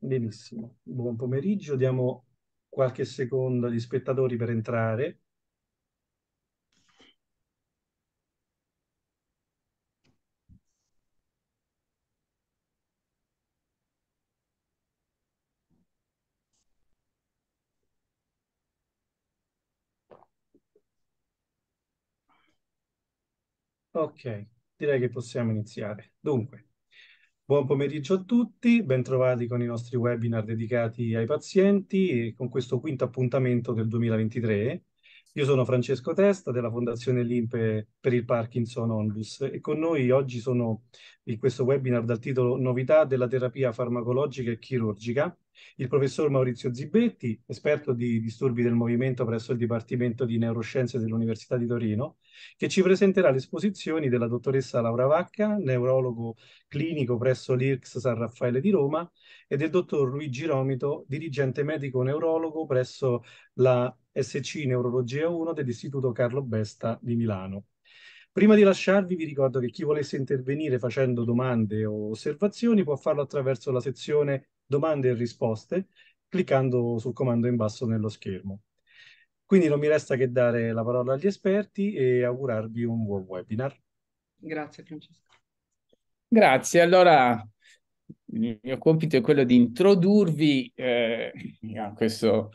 Benissimo, buon pomeriggio. Diamo qualche secondo agli spettatori per entrare. Ok, direi che possiamo iniziare. Dunque, Buon pomeriggio a tutti, bentrovati con i nostri webinar dedicati ai pazienti e con questo quinto appuntamento del 2023. Io sono Francesco Testa della Fondazione Limpe per il Parkinson Onlus e con noi oggi sono in questo webinar dal titolo Novità della terapia farmacologica e chirurgica il professor Maurizio Zibetti, esperto di disturbi del movimento presso il Dipartimento di Neuroscienze dell'Università di Torino, che ci presenterà le esposizioni della dottoressa Laura Vacca, neurologo clinico presso l'IRCS San Raffaele di Roma, e del dottor Luigi Romito, dirigente medico neurologo presso la SC Neurologia 1 dell'Istituto Carlo Besta di Milano. Prima di lasciarvi vi ricordo che chi volesse intervenire facendo domande o osservazioni può farlo attraverso la sezione domande e risposte cliccando sul comando in basso nello schermo. Quindi non mi resta che dare la parola agli esperti e augurarvi un buon webinar. Grazie Francesco. Grazie, allora il mio compito è quello di introdurvi eh, a questo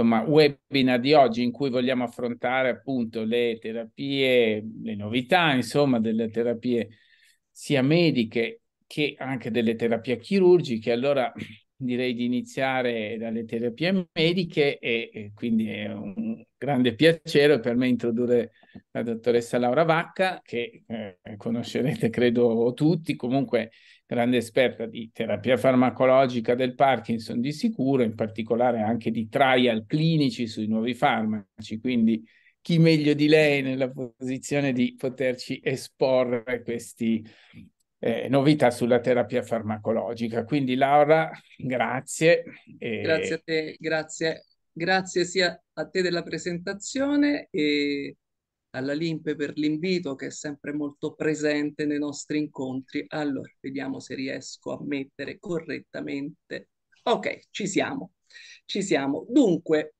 insomma, webinar di oggi in cui vogliamo affrontare appunto le terapie, le novità, insomma, delle terapie sia mediche che anche delle terapie chirurgiche. Allora direi di iniziare dalle terapie mediche e, quindi è un grande piacere per me introdurre la dottoressa Laura Vacca che eh, conoscerete credo tutti, comunque grande esperta di terapia farmacologica del Parkinson di sicuro, in particolare anche di trial clinici sui nuovi farmaci, quindi chi meglio di lei nella posizione di poterci esporre questi eh, novità sulla terapia farmacologica. Quindi Laura, grazie. E... Grazie a te, grazie. Grazie sia a te della presentazione e alla Limpe per l'invito che è sempre molto presente nei nostri incontri. Allora, vediamo se riesco a mettere correttamente. Ok, ci siamo. Ci siamo. Dunque,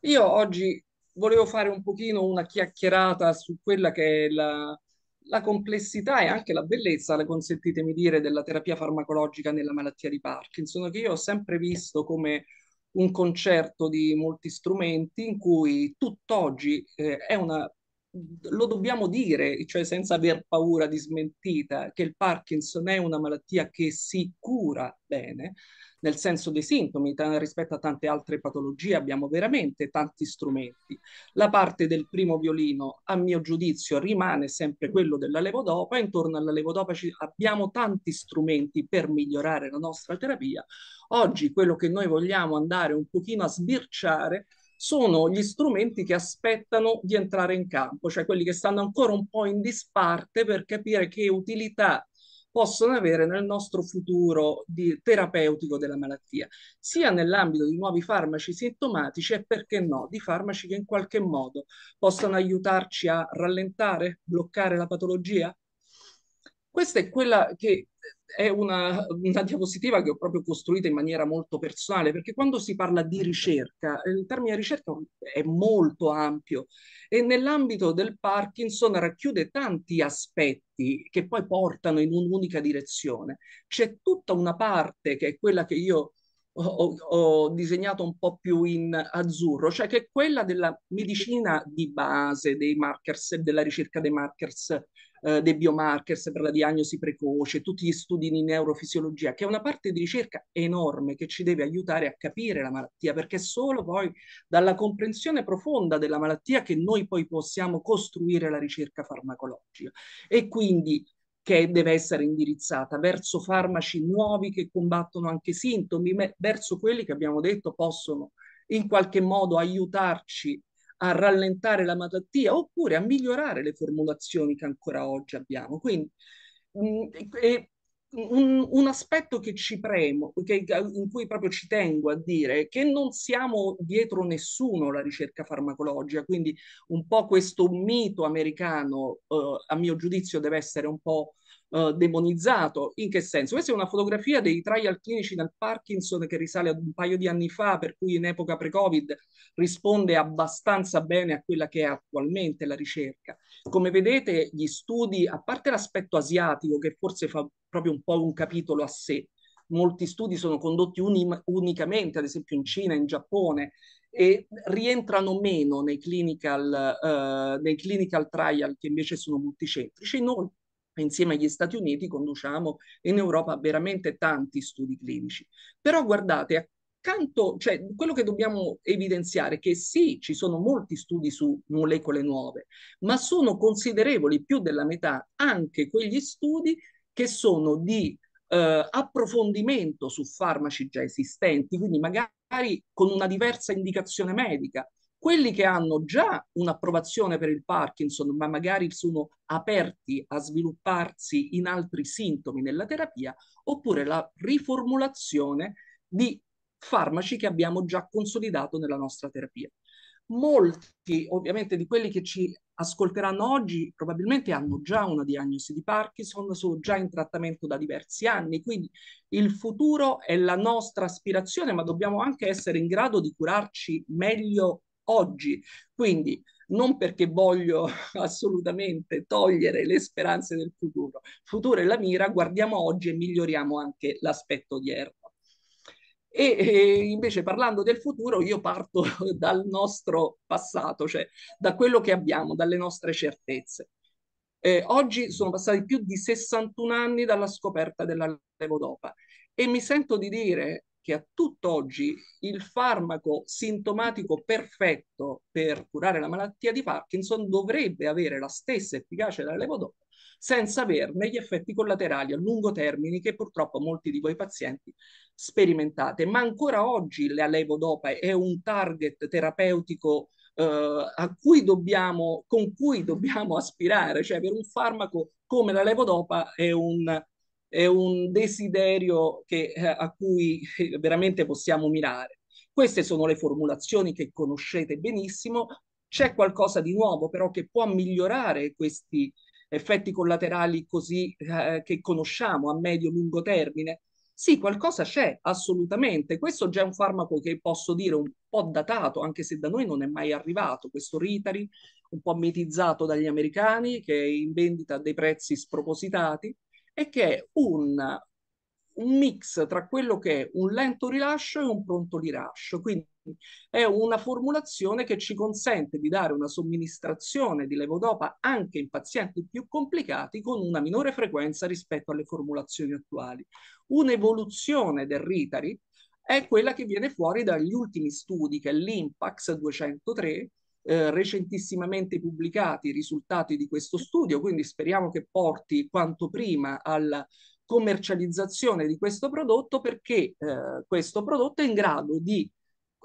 io oggi volevo fare un pochino una chiacchierata su quella che è la, la complessità e anche la bellezza, consentitemi dire, della terapia farmacologica nella malattia di Parkinson, che io ho sempre visto come un concerto di molti strumenti in cui tutt'oggi eh, è una lo dobbiamo dire, cioè senza aver paura di smentita, che il Parkinson è una malattia che si cura bene, nel senso dei sintomi, rispetto a tante altre patologie abbiamo veramente tanti strumenti. La parte del primo violino, a mio giudizio, rimane sempre quello della levodopa, intorno alla levodopa ci- abbiamo tanti strumenti per migliorare la nostra terapia. Oggi quello che noi vogliamo andare un pochino a sbirciare sono gli strumenti che aspettano di entrare in campo, cioè quelli che stanno ancora un po' in disparte per capire che utilità possono avere nel nostro futuro di, terapeutico della malattia, sia nell'ambito di nuovi farmaci sintomatici e perché no, di farmaci che in qualche modo possono aiutarci a rallentare, bloccare la patologia. Questa è quella che è una, una, diapositiva che ho proprio costruita in maniera molto personale, perché quando si parla di ecco. ricerca, eh, il termine ricerca è molto ampio e nell'ambito del Parkinson racchiude tanti aspetti che poi portano in un'unica direzione. C'è tutta una parte che è quella che io ho, ho, disegnato un po' più in azzurro, cioè che è quella della medicina di base dei markers e della ricerca dei markers eh, dei biomarkers per la diagnosi precoce, tutti gli studi di neurofisiologia, che è una parte di ricerca enorme che ci deve aiutare a capire la malattia, perché è solo poi dalla comprensione profonda della malattia che noi poi possiamo costruire la ricerca farmacologica. E quindi che deve essere indirizzata verso farmaci nuovi che combattono anche i sintomi, verso quelli che abbiamo detto possono in qualche modo aiutarci a rallentare la malattia oppure a migliorare le formulazioni che ancora oggi abbiamo. Quindi mh, mm, e, un, un, aspetto che ci premo, che, in cui proprio ci tengo a dire, che non siamo dietro nessuno la ricerca farmacologica, quindi un po' questo mito americano, eh, a mio giudizio, deve essere un po' uh, demonizzato. In che senso? Questa è una fotografia dei trial clinici del Parkinson che risale ad un paio di anni fa, per cui in epoca pre-Covid risponde abbastanza bene a quella che è attualmente la ricerca. Come vedete, gli studi, a parte l'aspetto asiatico, che forse fa proprio un po' un capitolo a sé, molti studi sono condotti uni- unicamente, ad esempio in Cina, in Giappone, e rientrano meno nei clinical, uh, nei clinical trial che invece sono multicentrici. Noi insieme agli Stati Uniti conduciamo in Europa veramente tanti studi clinici. Però guardate, accanto, cioè quello che dobbiamo evidenziare è che sì, ci sono molti studi su molecole nuove, ma sono considerevoli più della metà anche quegli studi che sono di eh, approfondimento su farmaci già esistenti, quindi magari con una diversa indicazione medica quelli che hanno già un'approvazione per il Parkinson, ma magari sono aperti a svilupparsi in altri sintomi nella terapia, oppure la riformulazione di farmaci che abbiamo già consolidato nella nostra terapia. Molti, ovviamente, di quelli che ci ascolteranno oggi probabilmente hanno già una diagnosi di Parkinson, sono già in trattamento da diversi anni, quindi il futuro è la nostra aspirazione, ma dobbiamo anche essere in grado di curarci meglio oggi. Quindi non perché voglio assolutamente togliere le speranze del futuro. Il futuro è la mira, guardiamo oggi e miglioriamo anche l'aspetto odierno. E, e invece parlando del futuro io parto dal nostro passato, cioè da quello che abbiamo, dalle nostre certezze. Eh, oggi sono passati più di 61 anni dalla scoperta della levodopa e mi sento di dire che a tutt'oggi il farmaco sintomatico perfetto per curare la malattia di Parkinson dovrebbe avere la stessa efficacia della levodopa senza averne gli effetti collaterali a lungo termine che purtroppo molti di voi pazienti sperimentate. Ma ancora oggi la levodopa è un target terapeutico eh, cui dobbiamo, con cui dobbiamo aspirare, cioè per un farmaco come la levodopa è un è un desiderio che, eh, a cui eh, veramente possiamo mirare. Queste sono le formulazioni che conoscete benissimo. C'è qualcosa di nuovo però che può migliorare questi effetti collaterali così eh, che conosciamo a medio-lungo termine? Sì, qualcosa c'è, assolutamente. Questo già è un farmaco che posso dire un po' datato, anche se da noi non è mai arrivato, questo Ritari, un po' mitizzato dagli americani, che è in vendita a dei prezzi spropositati e che è un, un mix tra quello che è un lento rilascio e un pronto rilascio. Quindi è una formulazione che ci consente di dare una somministrazione di levodopa anche in pazienti più complicati con una minore frequenza rispetto alle formulazioni attuali. Un'evoluzione del Ritari è quella che viene fuori dagli ultimi studi, che è l'Impax 203, eh, recentissimamente pubblicati i risultati di questo studio, quindi speriamo che porti quanto prima alla commercializzazione di questo prodotto perché eh, questo prodotto è in grado di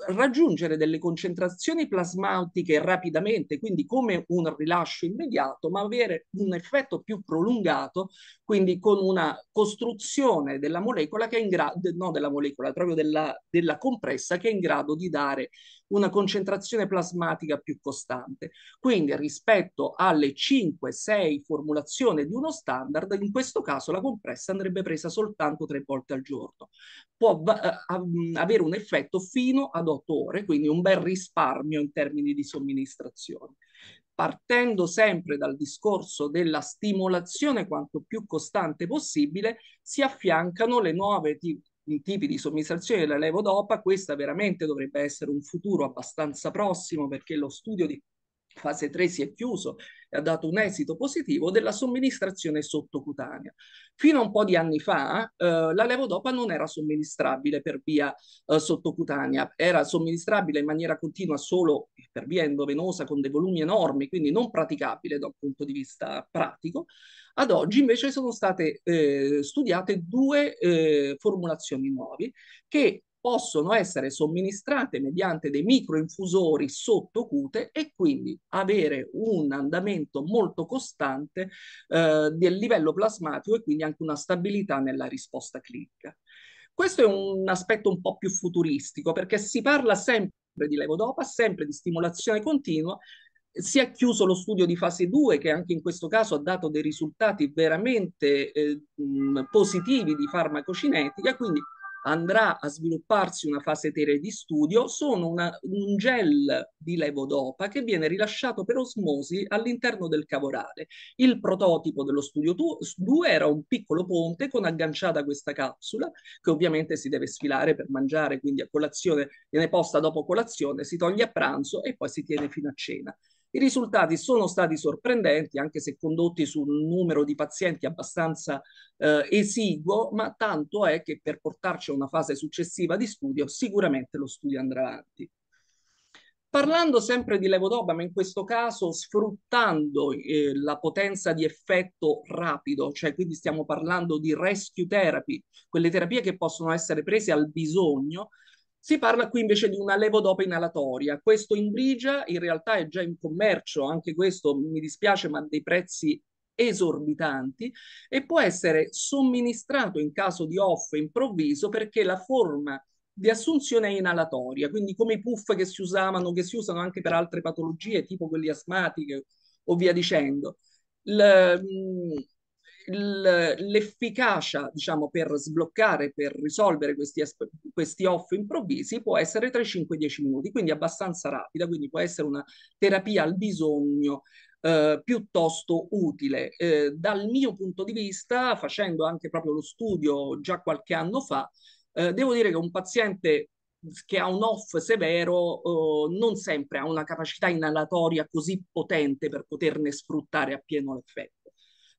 raggiungere delle concentrazioni plasmatiche rapidamente, quindi come un rilascio immediato, ma avere un effetto più prolungato, quindi con una costruzione della molecola che è in grado, no della molecola, proprio della, della compressa che è in grado di dare una concentrazione plasmatica più costante. Quindi rispetto alle 5-6 formulazioni di uno standard, in questo caso la compressa andrebbe presa soltanto tre volte al giorno. Può eh, avere un effetto fino ad 8 ore, quindi un bel risparmio in termini di somministrazione partendo sempre dal discorso della stimolazione quanto più costante possibile, si affiancano le nuove i tipi di somministrazione della levodopa, questa veramente dovrebbe essere un futuro abbastanza prossimo perché lo studio di fase 3 si è chiuso e ha dato un esito positivo della somministrazione sottocutanea. Fino a un po' di anni fa eh, la levodopa non era somministrabile per via eh, sottocutanea, era somministrabile in maniera continua solo per via endovenosa con dei volumi enormi, quindi non praticabile da un punto di vista pratico. Ad oggi invece sono state eh, studiate due eh, formulazioni nuove che possono essere somministrate mediante dei microinfusori sottocute e quindi avere un andamento molto costante eh, del livello plasmatico e quindi anche una stabilità nella risposta clinica. Questo è un aspetto un po' più futuristico perché si parla sempre di levodopa, sempre di stimolazione continua, si è chiuso lo studio di fase 2 che anche in questo caso ha dato dei risultati veramente eh, positivi di farmacocinetica, quindi andrà a svilupparsi una fase 3 di studio, sono una, un gel di levodopa che viene rilasciato per osmosi all'interno del cavorale. Il prototipo dello studio 2 era un piccolo ponte con agganciata questa capsula, che ovviamente si deve sfilare per mangiare, quindi a colazione viene posta dopo colazione, si toglie a pranzo e poi si tiene fino a cena. I risultati sono stati sorprendenti, anche se condotti su un numero di pazienti abbastanza eh, esiguo, ma tanto è che per portarci a una fase successiva di studio sicuramente lo studio andrà avanti. Parlando sempre di levodopa, ma in questo caso sfruttando eh, la potenza di effetto rapido, cioè quindi stiamo parlando di rescue therapy, quelle terapie che possono essere prese al bisogno si parla qui invece di una levodopa inalatoria. Questo in brigia in realtà è già in commercio, anche questo mi dispiace, ma dei prezzi esorbitanti e può essere somministrato in caso di off improvviso perché la forma di assunzione è inalatoria, quindi come i puff che si usavano, che si usano anche per altre patologie, tipo quelli asmatiche o via dicendo. L l'efficacia, diciamo, per sbloccare, per risolvere questi, questi off improvvisi può essere tra i 5 e i 10 minuti, quindi abbastanza rapida, quindi può essere una terapia al bisogno eh, piuttosto utile. Eh, dal mio punto di vista, facendo anche proprio lo studio già qualche anno fa, eh, devo dire che un paziente che ha un off severo eh, non sempre ha una capacità inalatoria così potente per poterne sfruttare appieno l'effetto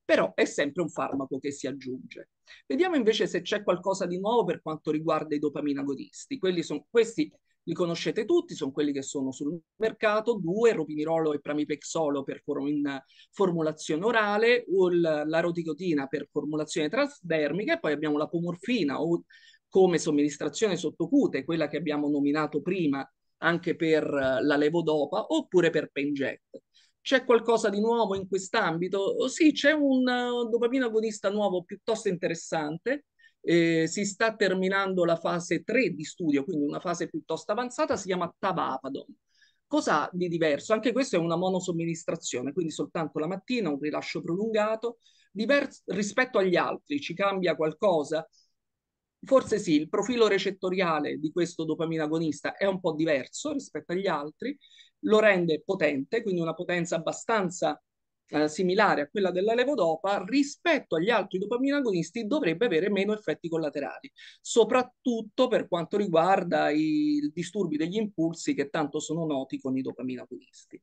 però è sempre un farmaco che si aggiunge. Vediamo invece se c'è qualcosa di nuovo per quanto riguarda i dopaminagonisti. Son, questi li conoscete tutti, sono quelli che sono sul mercato, due, ropimirolo e pramipexolo per in formulazione orale, la roticotina per formulazione transdermica e poi abbiamo la pomorfina o come somministrazione sottocute, quella che abbiamo nominato prima anche per la levodopa oppure per Penget. C'è qualcosa di nuovo in quest'ambito? Oh, sì, c'è un eh, dopamina agonista nuovo piuttosto interessante. Eh, si sta terminando la fase 3 di studio, quindi una fase piuttosto avanzata, si chiama Tavapadon. Cosa di diverso? Anche questa è una monosomministrazione, quindi soltanto la mattina, un rilascio prolungato. Divers- rispetto agli altri ci cambia qualcosa? Forse sì, il profilo recettoriale di questo agonista è un po' diverso rispetto agli altri lo rende potente, quindi una potenza abbastanza eh, similare a quella della levodopa, rispetto agli altri dopaminagonisti dovrebbe avere meno effetti collaterali, soprattutto per quanto riguarda i disturbi degli impulsi che tanto sono noti con i dopaminagonisti.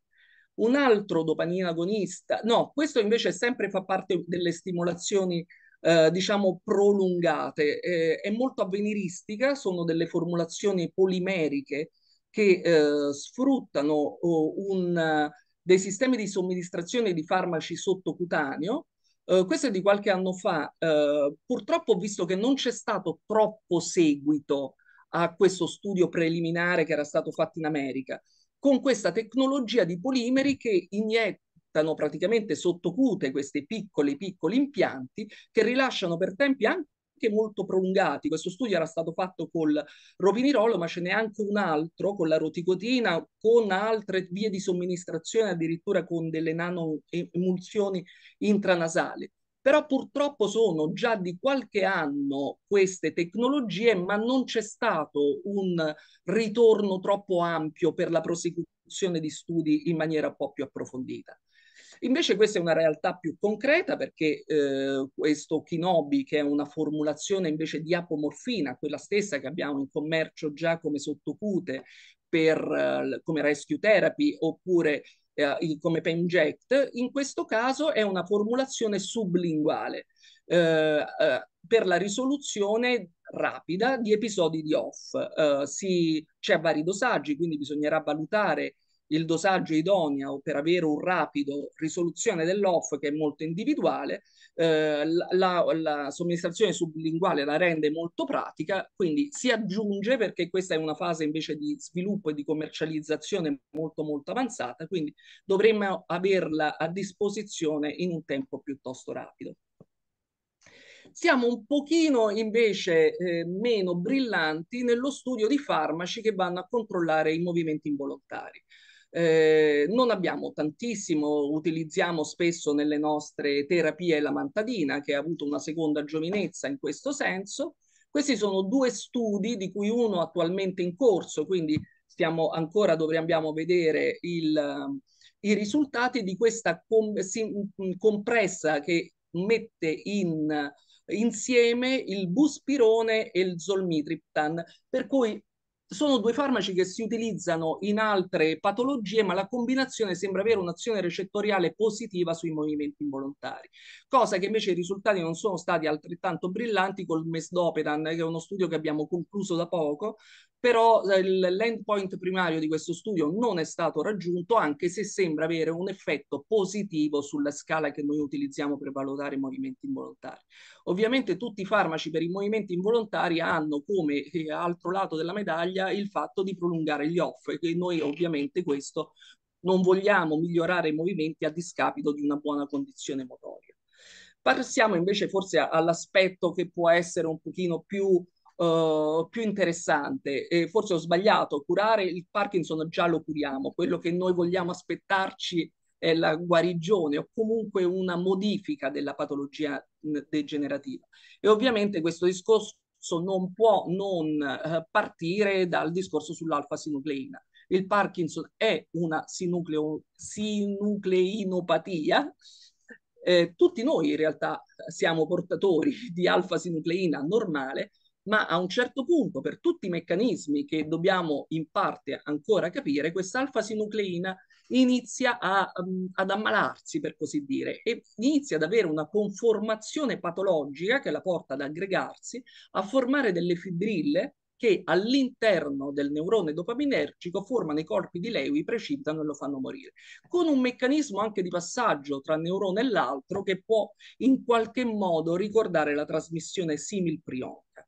Un altro dopaminagonista, no, questo invece sempre fa parte delle stimolazioni eh, diciamo prolungate, eh, è molto avveniristica, sono delle formulazioni polimeriche che eh, sfruttano oh, un, dei sistemi di somministrazione di farmaci sottocutaneo. Eh, questo è di qualche anno fa. Eh, purtroppo ho visto che non c'è stato troppo seguito a questo studio preliminare che era stato fatto in America, con questa tecnologia di polimeri che iniettano praticamente sottocute questi piccoli piccoli impianti che rilasciano per tempi anche anche molto prolungati. Questo studio era stato fatto col rovinirolo, ma ce n'è anche un altro con la roticotina, con altre vie di somministrazione, addirittura con delle nanoemulsioni intranasali però purtroppo sono già di qualche anno queste tecnologie, ma non c'è stato un ritorno troppo ampio per la prosecuzione di studi in maniera un po' più approfondita. Invece questa è una realtà più concreta perché eh, questo Kinobi, che è una formulazione invece di apomorfina, quella stessa che abbiamo in commercio già come sottocute, per, eh, come rescue therapy oppure eh, come inject, in questo caso è una formulazione sublinguale eh, eh, per la risoluzione rapida di episodi di off. Eh, si, c'è vari dosaggi, quindi bisognerà valutare il dosaggio idoneo per avere un rapido risoluzione dell'off che è molto individuale, eh, la, la, somministrazione sublinguale la rende molto pratica, quindi si aggiunge perché questa è una fase invece di sviluppo e di commercializzazione molto molto avanzata, quindi dovremmo averla a disposizione in un tempo piuttosto rapido. Siamo un pochino invece eh, meno brillanti nello studio di farmaci che vanno a controllare i movimenti involontari. Eh, non abbiamo tantissimo, utilizziamo spesso nelle nostre terapie la mantadina che ha avuto una seconda giovinezza in questo senso. Questi sono due studi di cui uno attualmente in corso, quindi stiamo ancora dobbiamo vedere il, i risultati di questa com compressa che mette in, insieme il buspirone e il zolmitriptan, per cui sono due farmaci che si utilizzano in altre patologie, ma la combinazione sembra avere un'azione recettoriale positiva sui movimenti involontari, cosa che invece i risultati non sono stati altrettanto brillanti col mesdopetan, che è uno studio che abbiamo concluso da poco, però eh, l'endpoint primario di questo studio non è stato raggiunto, anche se sembra avere un effetto positivo sulla scala che noi utilizziamo per valutare i movimenti involontari. Ovviamente tutti i farmaci per i movimenti involontari hanno come eh, altro lato della medaglia sia il fatto di prolungare gli off e noi ovviamente questo non vogliamo migliorare i movimenti a discapito di una buona condizione motoria. Passiamo invece forse all'aspetto che può essere un pochino più, eh, più interessante. E forse ho sbagliato, curare il Parkinson già lo curiamo, quello che noi vogliamo aspettarci è la guarigione o comunque una modifica della patologia degenerativa. E ovviamente questo discorso prezzo non può non eh, partire dal discorso sull'alfa-sinucleina. Il Parkinson è una sinucleo- sinucleinopatia. Eh, tutti noi in realtà eh, siamo portatori di alfa-sinucleina normale, ma a un certo punto, per tutti i meccanismi che dobbiamo in parte ancora capire, questa alfa-sinucleina inizia a, um, ad ammalarsi, per così dire, e inizia ad avere una conformazione patologica che la porta ad aggregarsi, a formare delle fibrille che all'interno del neurone dopaminergico formano i corpi di Lewy, precipitano e lo fanno morire, con un meccanismo anche di passaggio tra neurone e l'altro che può in qualche modo ricordare la trasmissione simil-prionca.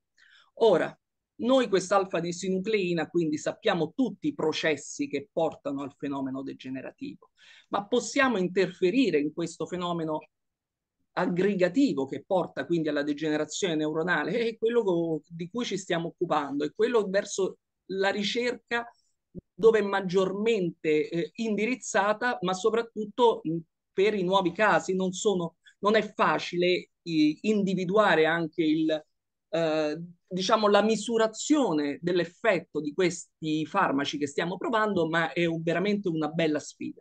Ora, noi quest'alfa disinucleina quindi sappiamo tutti i processi che portano al fenomeno degenerativo, ma possiamo interferire in questo fenomeno aggregativo che porta quindi alla degenerazione neuronale è quello di cui ci stiamo occupando, è quello verso la ricerca dove è maggiormente eh, indirizzata, ma soprattutto per i nuovi casi non, sono, non è facile eh, individuare anche il eh, diciamo, la misurazione dell'effetto di questi farmaci che stiamo provando, ma è un, veramente una bella sfida.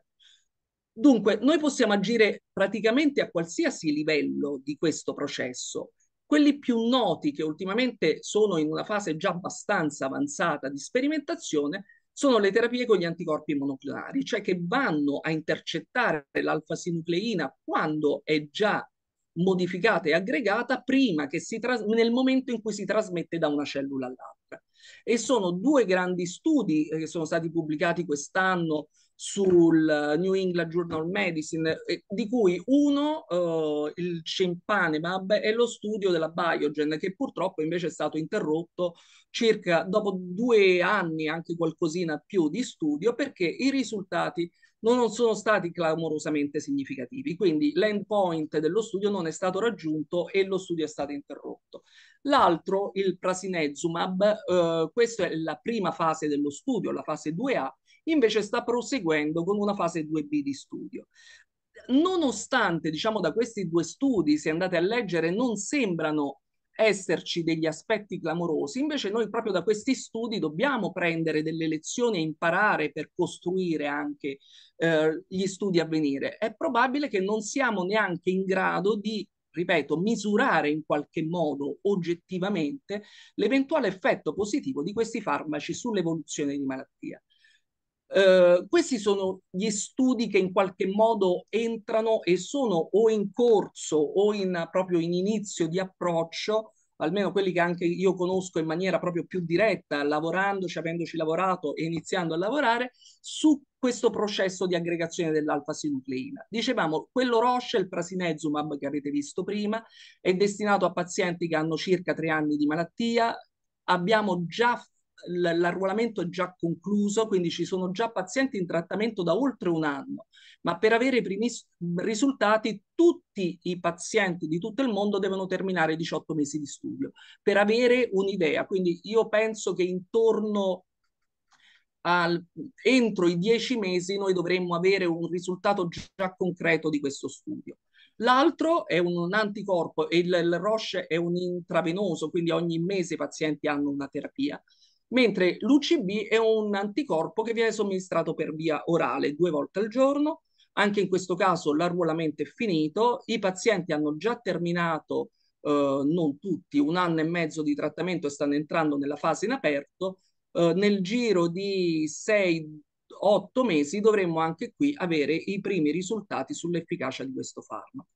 Dunque, noi possiamo agire praticamente a qualsiasi livello di questo processo. Quelli più noti, che ultimamente sono in una fase già abbastanza avanzata di sperimentazione, sono le terapie con gli anticorpi monoclonali, cioè che vanno a intercettare l'alfasinucleina quando è già modificata e aggregata prima che si tras- nel momento in cui si trasmette da una cellula all'altra. E sono due grandi studi eh, che sono stati pubblicati quest'anno sul eh, New England Journal of Medicine, eh, di cui uno, eh, il Cempanevab, è lo studio della Biogen, che purtroppo invece è stato interrotto circa dopo due anni, anche qualcosina più di studio, perché i risultati non sono stati clamorosamente significativi, quindi l'endpoint dello studio non è stato raggiunto e lo studio è stato interrotto. L'altro, il prasinezumab, eh, questa è la prima fase dello studio, la fase 2A, invece sta proseguendo con una fase 2B di studio nonostante diciamo da questi due studi se andate a leggere non sembrano esserci degli aspetti clamorosi, invece noi proprio da questi studi dobbiamo prendere delle lezioni e imparare per costruire anche eh, gli studi a venire. È probabile che non siamo neanche in grado di ripeto, misurare in qualche modo oggettivamente l'eventuale effetto positivo di questi farmaci sull'evoluzione di malattia. Eh, questi sono gli studi che in qualche modo entrano e sono o in corso o in, proprio in inizio di approccio, almeno quelli che anche io conosco in maniera proprio più diretta, lavorandoci, avendoci lavorato e iniziando a lavorare, su questo processo di aggregazione dell'alfa-sinucleina. Dicevamo, quello Roche, il prasinezumab che avete visto prima, è destinato a pazienti che hanno circa tre anni di malattia, abbiamo già l'arruolamento è già concluso, quindi ci sono già pazienti in trattamento da oltre un anno, ma per avere i primi risultati tutti i pazienti di tutto il mondo devono terminare 18 mesi di studio, per avere un'idea. Quindi io penso che intorno al, entro i 10 mesi noi dovremmo avere un risultato già concreto di questo studio. L'altro è un, un anticorpo, il, il Roche è un intravenoso, quindi ogni mese i pazienti hanno una terapia mentre l'UCB è un anticorpo che viene somministrato per via orale due volte al giorno. Anche in questo caso l'arruolamento è finito, i pazienti hanno già terminato, eh, non tutti, un anno e mezzo di trattamento e stanno entrando nella fase in aperto. Eh, nel giro di 6-8 mesi dovremmo anche qui avere i primi risultati sull'efficacia di questo farmaco.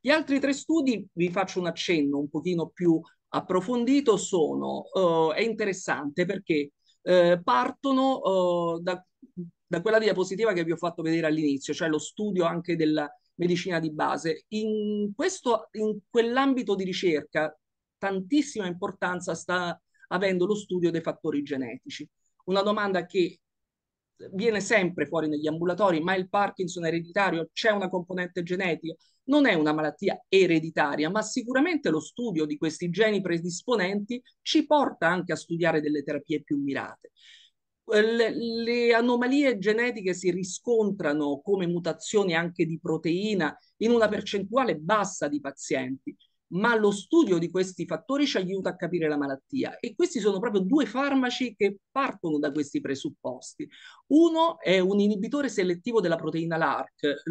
Gli altri tre studi vi faccio un accenno un pochino più approfondito sono, uh, è interessante perché uh, partono eh, da, da, quella diapositiva che vi ho fatto vedere all'inizio, cioè lo studio anche della medicina di base. In, questo, in quell'ambito di ricerca tantissima importanza sta avendo lo studio dei fattori genetici. Una domanda che viene sempre fuori negli ambulatori, ma il Parkinson ereditario c'è una componente genetica, non è una malattia ereditaria, ma sicuramente lo studio di questi geni predisponenti ci porta anche a studiare delle terapie più mirate. Eh, le, le anomalie genetiche si riscontrano come mutazioni anche di proteina in una percentuale bassa di pazienti ma lo studio di questi fattori ci aiuta a capire la malattia e questi sono proprio due farmaci che partono da questi presupposti. Uno è un inibitore selettivo della proteina LARC.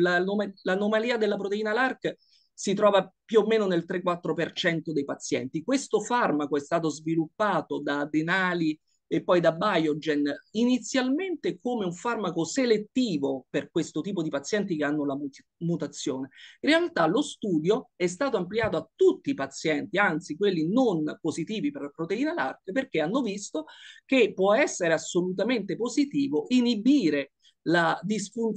l'anomalia della proteina LARC si trova più o meno nel 3-4% dei pazienti. Questo farmaco è stato sviluppato da Denali e poi da Biogen, inizialmente come un farmaco selettivo per questo tipo di pazienti che hanno la mutazione. In realtà lo studio è stato ampliato a tutti i pazienti, anzi quelli non positivi per la proteina LARC, perché hanno visto che può essere assolutamente positivo inibire la,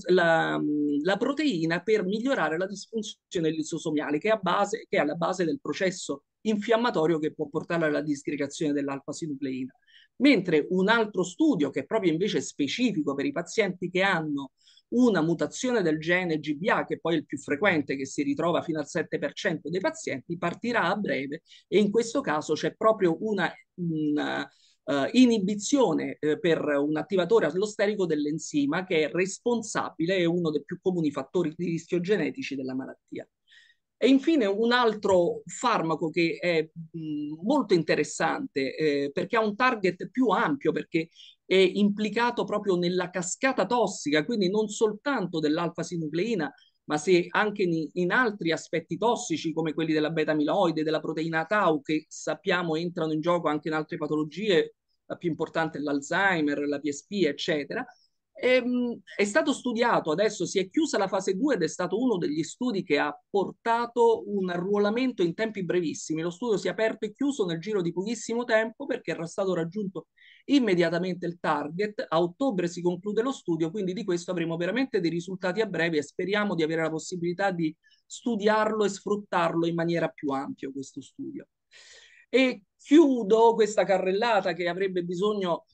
la, la, proteina per migliorare la disfunzione lisosomiale che è, che è alla base del processo infiammatorio che può portare alla disgregazione dell'alfa-sinucleina mentre un altro studio che è proprio invece specifico per i pazienti che hanno una mutazione del gene GBA, che poi è il più frequente, che si ritrova fino al 7% dei pazienti, partirà a breve e in questo caso c'è proprio una, una uh, eh, inibizione uh, per un attivatore allosterico dell'enzima che è responsabile, è uno dei più comuni fattori di rischio genetici della malattia. E infine un altro farmaco che è molto interessante eh, perché ha un target più ampio, perché è implicato proprio nella cascata tossica, quindi non soltanto dell'alfa-sinucleina, ma se anche in, in, altri aspetti tossici come quelli della beta-amiloide, della proteina tau, che sappiamo entrano in gioco anche in altre patologie, la più importante è l'Alzheimer, la PSP, eccetera. Ehm, è stato studiato, adesso si è chiusa la fase 2 ed è stato uno degli studi che ha portato un arruolamento in tempi brevissimi. Lo studio si è aperto e chiuso nel giro di pochissimo tempo perché era stato raggiunto immediatamente il target. A ottobre si conclude lo studio, quindi di questo avremo veramente dei risultati a breve e speriamo di avere la possibilità di studiarlo e sfruttarlo in maniera più ampia questo studio. E chiudo questa carrellata che avrebbe bisogno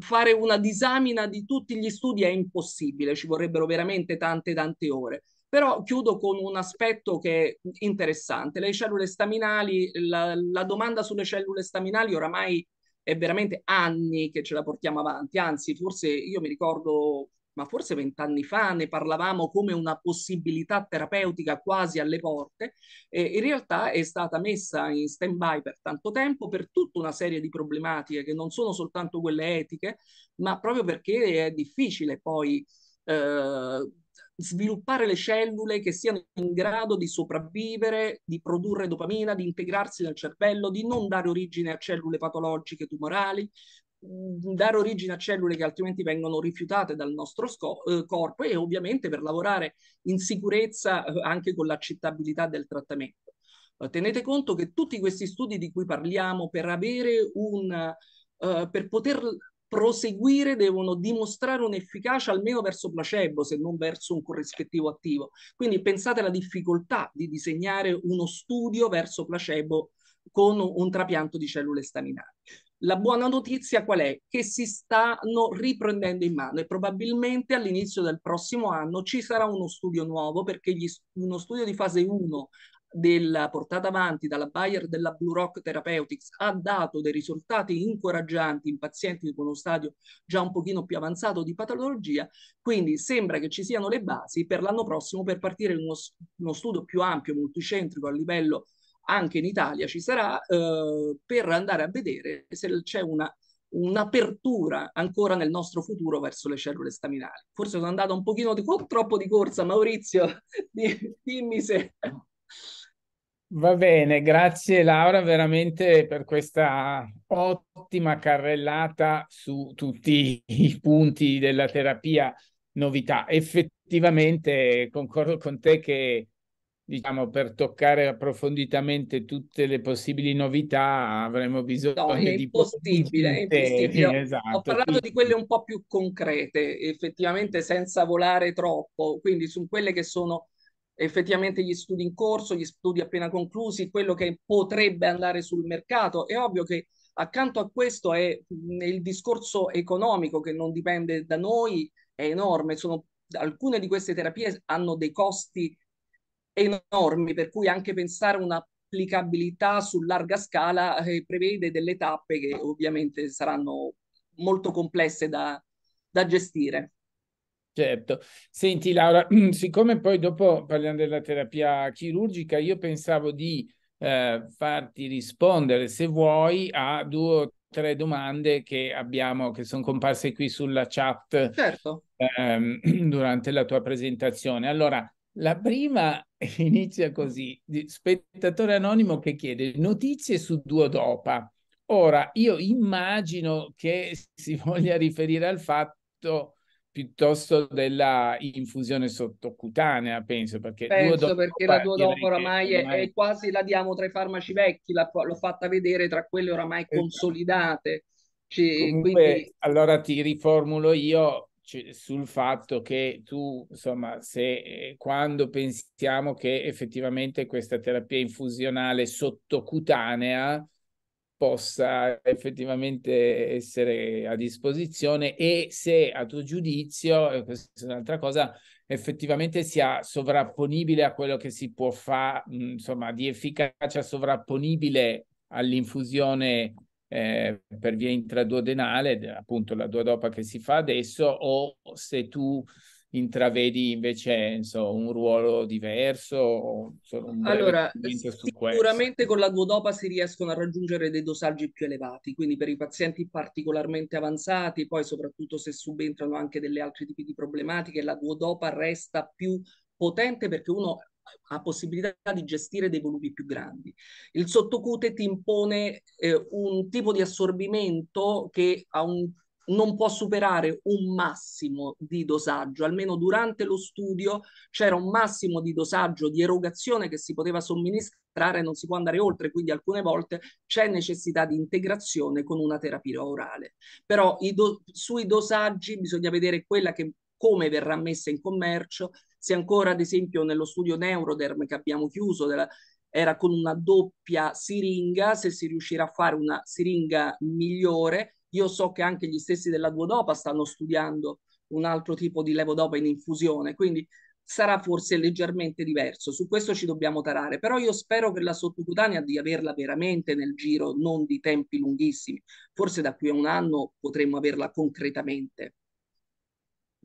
fare una disamina di tutti gli studi è impossibile, ci vorrebbero veramente tante tante ore. Però chiudo con un aspetto che è interessante. Le cellule staminali, la, la domanda sulle cellule staminali oramai è veramente anni che ce la portiamo avanti, anzi forse io mi ricordo ma forse vent'anni fa ne parlavamo come una possibilità terapeutica quasi alle porte, eh, in realtà è stata messa in stand-by per tanto tempo per tutta una serie di problematiche che non sono soltanto quelle etiche, ma proprio perché è difficile poi eh, sviluppare le cellule che siano in grado di sopravvivere, di produrre dopamina, di integrarsi nel cervello, di non dare origine a cellule patologiche tumorali, dare origine a cellule che altrimenti vengono rifiutate dal nostro sco- eh, corpo e ovviamente per lavorare in sicurezza eh, anche con l'accettabilità del trattamento. Eh, tenete conto che tutti questi studi di cui parliamo per avere un uh, per poter proseguire devono dimostrare un'efficacia almeno verso placebo se non verso un corrispettivo attivo. Quindi pensate alla difficoltà di disegnare uno studio verso placebo con un trapianto di cellule staminali. La buona notizia qual è? Che si stanno riprendendo in mano e probabilmente all'inizio del prossimo anno ci sarà uno studio nuovo perché gli, uno studio di fase 1 portato avanti dalla Bayer della Blue Rock Therapeutics ha dato dei risultati incoraggianti in pazienti con uno stadio già un pochino più avanzato di patologia, quindi sembra che ci siano le basi per l'anno prossimo per partire uno, uno studio più ampio, multicentrico a livello anche in Italia ci sarà eh, per andare a vedere se c'è una, un'apertura ancora nel nostro futuro verso le cellule staminali. Forse sono andato un pochino di, oh, troppo di corsa, Maurizio, dimmi se... Va bene, grazie Laura veramente per questa ottima carrellata su tutti i punti della terapia novità. Effettivamente concordo con te che diciamo, per toccare approfonditamente tutte le possibili novità avremo bisogno no, è impossibile, È impossibile. Esatto. Ho parlato quindi... di quelle un po' più concrete, effettivamente senza volare troppo, quindi su quelle che sono effettivamente gli studi in corso, gli studi appena conclusi, quello che potrebbe andare sul mercato. È ovvio che accanto a questo è il discorso economico che non dipende da noi, è enorme, sono alcune di queste terapie hanno dei costi enormi, per cui anche pensare a un'applicabilità su larga scala eh, prevede delle tappe che ovviamente saranno molto complesse da, da gestire. Certo, senti Laura, siccome poi dopo parliamo della terapia chirurgica, io pensavo di eh, farti rispondere, se vuoi, a due o tre domande che abbiamo, che sono comparse qui sulla chat certo. ehm, durante la tua presentazione. Allora, la prima inizia così, spettatore anonimo che chiede notizie su Duodopa. Ora, io immagino che si voglia riferire al fatto piuttosto della infusione sottocutanea, penso, perché, penso perché la Duodopa oramai è, è, quasi la diamo tra i farmaci vecchi, l'ho fatta vedere tra quelle oramai esatto. consolidate. Comunque, quindi... Allora ti riformulo io, c- sul fatto che tu, insomma, se eh, quando pensiamo che effettivamente questa terapia infusionale sottocutanea possa effettivamente essere a disposizione e se a tuo giudizio, eh, questa è un'altra cosa, effettivamente sia sovrapponibile a quello che si può fare, insomma, di efficacia sovrapponibile all'infusione eh, per via intraduodenale, appunto la duodopa che si fa adesso, o se tu intravedi invece insomma, eh, un ruolo diverso? O, insomma, allora, sicuramente con la duodopa si riescono a raggiungere dei dosaggi più elevati, quindi per i pazienti particolarmente avanzati, poi soprattutto se subentrano anche delle altri tipi di problematiche, la duodopa resta più potente perché uno ha possibilità di gestire dei volumi più grandi. Il sottocute ti impone eh, un tipo di assorbimento che un, non può superare un massimo di dosaggio, almeno durante lo studio c'era un massimo di dosaggio di erogazione che si poteva somministrare, non si può andare oltre, quindi alcune volte c'è necessità di integrazione con una terapia orale. Però do, sui dosaggi bisogna vedere quella che come verrà messa in commercio, se ancora, ad esempio, nello studio Neuroderm che abbiamo chiuso della, era con una doppia siringa, se si riuscirà a fare una siringa migliore, io so che anche gli stessi della Duodopa stanno studiando un altro tipo di levodopa in infusione, quindi sarà forse leggermente diverso. Su questo ci dobbiamo tarare, però io spero per la sottocutanea di averla veramente nel giro non di tempi lunghissimi. Forse da qui a un anno potremmo averla concretamente.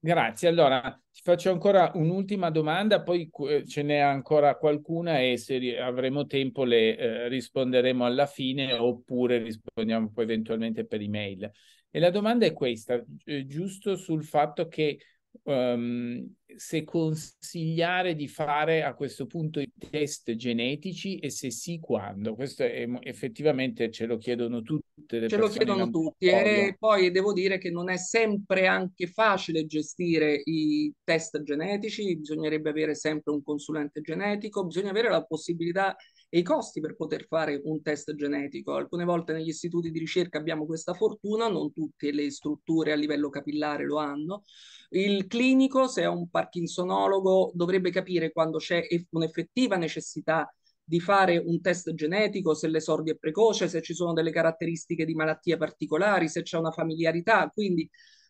Grazie. Allora, ti faccio ancora un'ultima domanda, poi eh, ce n'è ancora qualcuna e se avremo tempo le eh, risponderemo alla fine oppure rispondiamo poi eventualmente per email. E la domanda è questa, eh, giusto sul fatto che um, se consigliare di fare a questo punto i test genetici e se sì quando. Questo è, effettivamente ce lo chiedono tutte le ce persone. lo chiedono tutti e poi devo dire che non è sempre anche facile gestire i test genetici, bisognerebbe avere sempre un consulente genetico, bisogna avere la possibilità e i costi per poter fare un test genetico. Alcune volte negli istituti di ricerca abbiamo questa fortuna, non tutte le strutture a livello capillare lo hanno. Il clinico, se è un parkinsonologo, dovrebbe capire quando c'è un'effettiva necessità di fare un test genetico, se l'esordio è precoce, se ci sono delle caratteristiche di malattie particolari, se c'è una familiarità. Quindi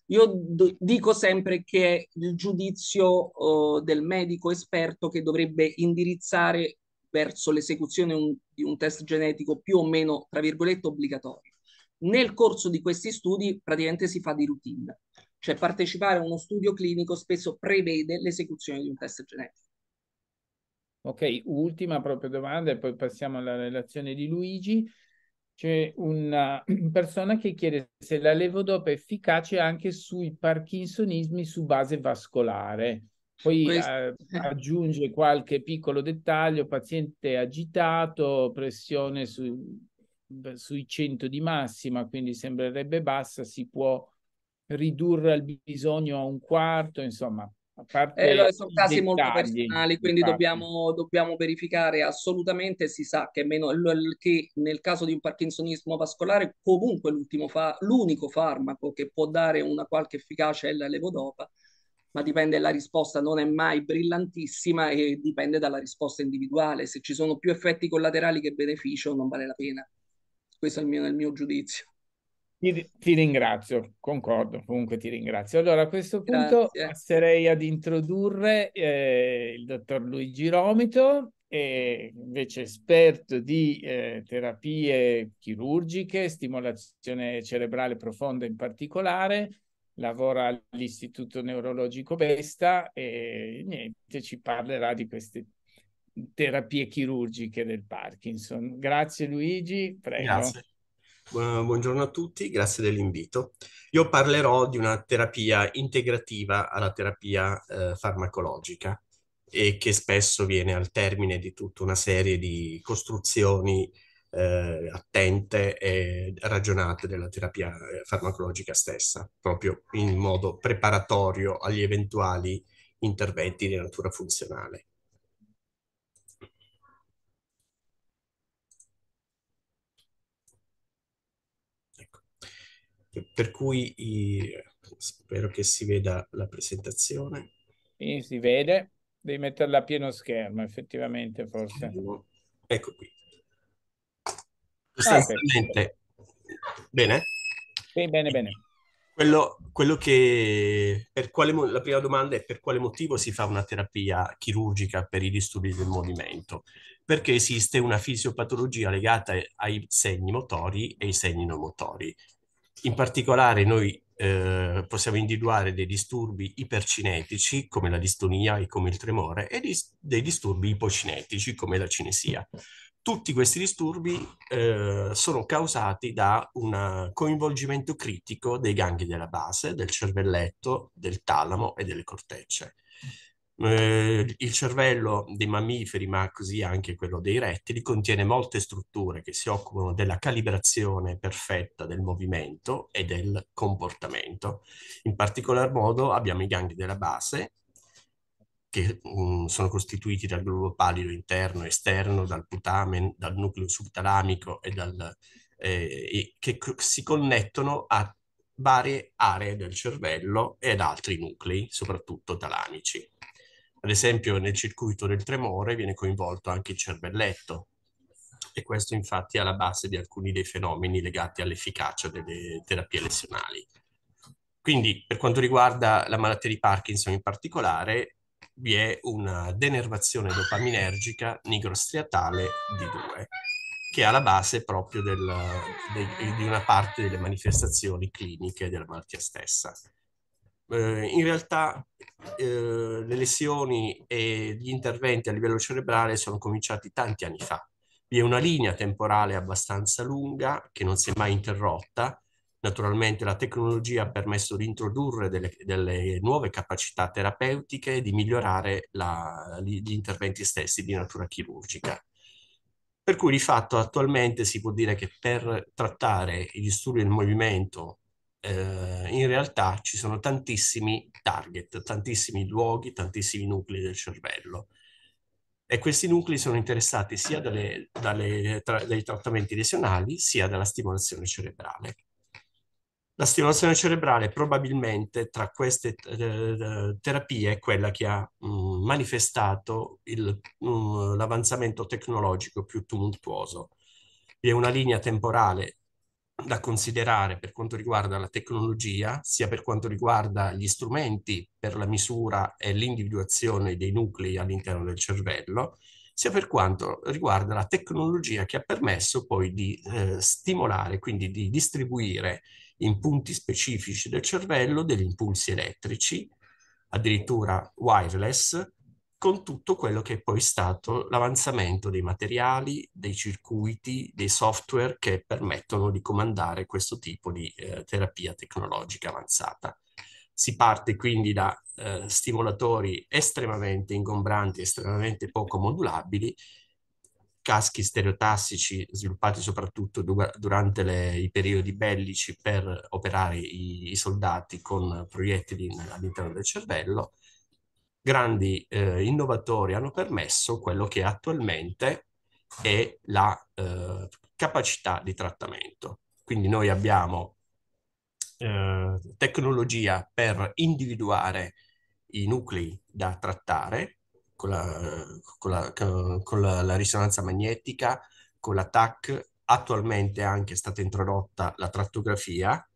io dico sempre che è il giudizio uh, del medico esperto che dovrebbe indirizzare verso l'esecuzione di un test genetico più o meno, tra virgolette, obbligatorio. Nel corso di questi studi praticamente si fa di routine, cioè partecipare a uno studio clinico spesso prevede l'esecuzione di un test genetico. Ok, ultima proprio domanda e poi passiamo alla relazione di Luigi. C'è una persona che chiede se la levodopa è efficace anche sui parkinsonismi su base vascolare. Poi eh, aggiunge qualche piccolo dettaglio, paziente agitato, pressione su, sui 100 di massima, quindi sembrerebbe bassa, si può ridurre al bisogno a un quarto, insomma. A parte eh, sono casi molto personali, quindi dobbiamo, dobbiamo, verificare assolutamente. Si sa che, meno, che nel caso di un parkinsonismo vascolare, comunque fa, l'unico farmaco che può dare una qualche efficacia è la levodopa ma dipende la risposta, non è mai brillantissima e dipende dalla risposta individuale. Se ci sono più effetti collaterali che beneficio, non vale la pena. Questo è il mio, il mio giudizio. Ti, ti, ringrazio, concordo, comunque ti ringrazio. Allora a questo punto Grazie. passerei ad introdurre eh, il dottor Luigi Romito, eh, invece esperto di eh, terapie chirurgiche, stimolazione cerebrale profonda in particolare, lavora all'Istituto Neurologico Besta e niente, ci parlerà di queste terapie chirurgiche del Parkinson. Grazie Luigi, prego. Grazie. Buongiorno a tutti, grazie dell'invito. Io parlerò di una terapia integrativa alla terapia eh, farmacologica e che spesso viene al termine di tutta una serie di costruzioni eh, attente e ragionate della terapia eh, farmacologica stessa, proprio in modo preparatorio agli eventuali interventi di natura funzionale. Ecco. Per cui i... spero che si veda la presentazione. Sì, si vede. Devi metterla a pieno schermo, effettivamente, forse. Ecco qui. Sostanzialmente. Ah, okay. Bene? Sì, bene, bene. Quello, quello che per quale, la prima domanda è per quale motivo si fa una terapia chirurgica per i disturbi del movimento? Perché esiste una fisiopatologia legata ai segni motori e ai segni non motori. In particolare noi eh, possiamo individuare dei disturbi ipercinetici come la distonia e come il tremore e dis- dei disturbi ipocinetici come la cinesia tutti questi disturbi eh, sono causati da un coinvolgimento critico dei ganghi della base, del cervelletto, del talamo e delle cortecce. Eh, il cervello dei mammiferi, ma così anche quello dei rettili, contiene molte strutture che si occupano della calibrazione perfetta del movimento e del comportamento. In particolar modo abbiamo i ganghi della base, che um, sono costituiti dal globo pallido interno, esterno, dal putamen, dal nucleo subtalamico e, dal, eh, che c- si connettono a varie aree del cervello e ad altri nuclei, soprattutto talamici. Ad esempio nel circuito del tremore viene coinvolto anche il cervelletto e questo infatti è alla base di alcuni dei fenomeni legati all'efficacia delle terapie lessionali. Quindi per quanto riguarda la malattia di Parkinson in particolare, vi è una denervazione dopaminergica nigrostriatale d 2, che è alla base proprio del, de, di una parte delle manifestazioni cliniche della malattia stessa. Eh, in realtà eh, le lesioni e gli interventi a livello cerebrale sono cominciati tanti anni fa. Vi è una linea temporale abbastanza lunga che non si è mai interrotta, Naturalmente la tecnologia ha permesso di introdurre delle, delle nuove capacità terapeutiche e di migliorare la, gli interventi stessi di natura chirurgica. Per cui di fatto attualmente si può dire che per trattare i disturbi del movimento eh, in realtà ci sono tantissimi target, tantissimi luoghi, tantissimi nuclei del cervello. E questi nuclei sono interessati sia dalle, dalle, tra, dai trattamenti lesionali sia dalla stimolazione cerebrale. La stimolazione cerebrale probabilmente tra queste eh, terapie è quella che ha mm, manifestato mm, l'avanzamento tecnologico più tumultuoso. Vi è una linea temporale da considerare per quanto riguarda la tecnologia, sia per quanto riguarda gli strumenti per la misura e l'individuazione dei nuclei all'interno del cervello, sia per quanto riguarda la tecnologia che ha permesso poi di eh, stimolare, quindi di distribuire in punti specifici del cervello degli impulsi elettrici, addirittura wireless, con tutto quello che è poi stato l'avanzamento dei materiali, dei circuiti, dei software che permettono di comandare questo tipo di eh, terapia tecnologica avanzata. Si parte quindi da eh, stimolatori estremamente ingombranti, estremamente poco modulabili caschi stereotassici sviluppati soprattutto du- durante le, i periodi bellici per operare i, i soldati con proiettili in, all'interno del cervello, grandi eh, innovatori hanno permesso quello che attualmente è la eh, capacità di trattamento. Quindi noi abbiamo eh, tecnologia per individuare i nuclei da trattare, con, la, con, la, con la, la, risonanza magnetica, con la TAC, attualmente anche è stata introdotta la trattografia,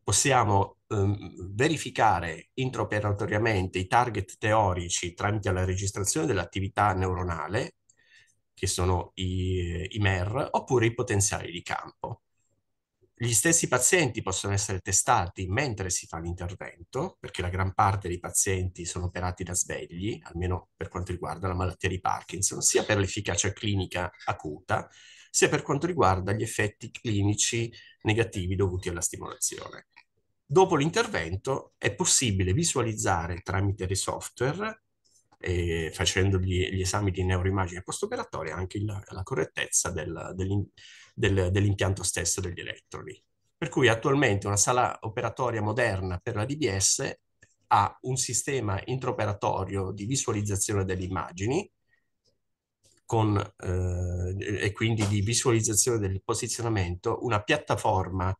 possiamo ehm, verificare intraoperatoriamente i target teorici tramite la registrazione dell'attività neuronale, che sono i, i MER, oppure i potenziali di campo gli stessi pazienti possono essere testati mentre si fa l'intervento, perché la gran parte dei pazienti sono operati da svegli, almeno per quanto riguarda la malattia di Parkinson, sia per l'efficacia clinica acuta, sia per quanto riguarda gli effetti clinici negativi dovuti alla stimolazione. Dopo l'intervento è possibile visualizzare tramite dei software, eh, facendo gli, gli, esami di neuroimmagine postoperatoria, anche la, la correttezza del, dell'intervento del, dell'impianto stesso degli elettroli. Per cui attualmente una sala operatoria moderna per la DBS ha un sistema intraoperatorio di visualizzazione delle immagini con, eh, e quindi di visualizzazione del posizionamento, una piattaforma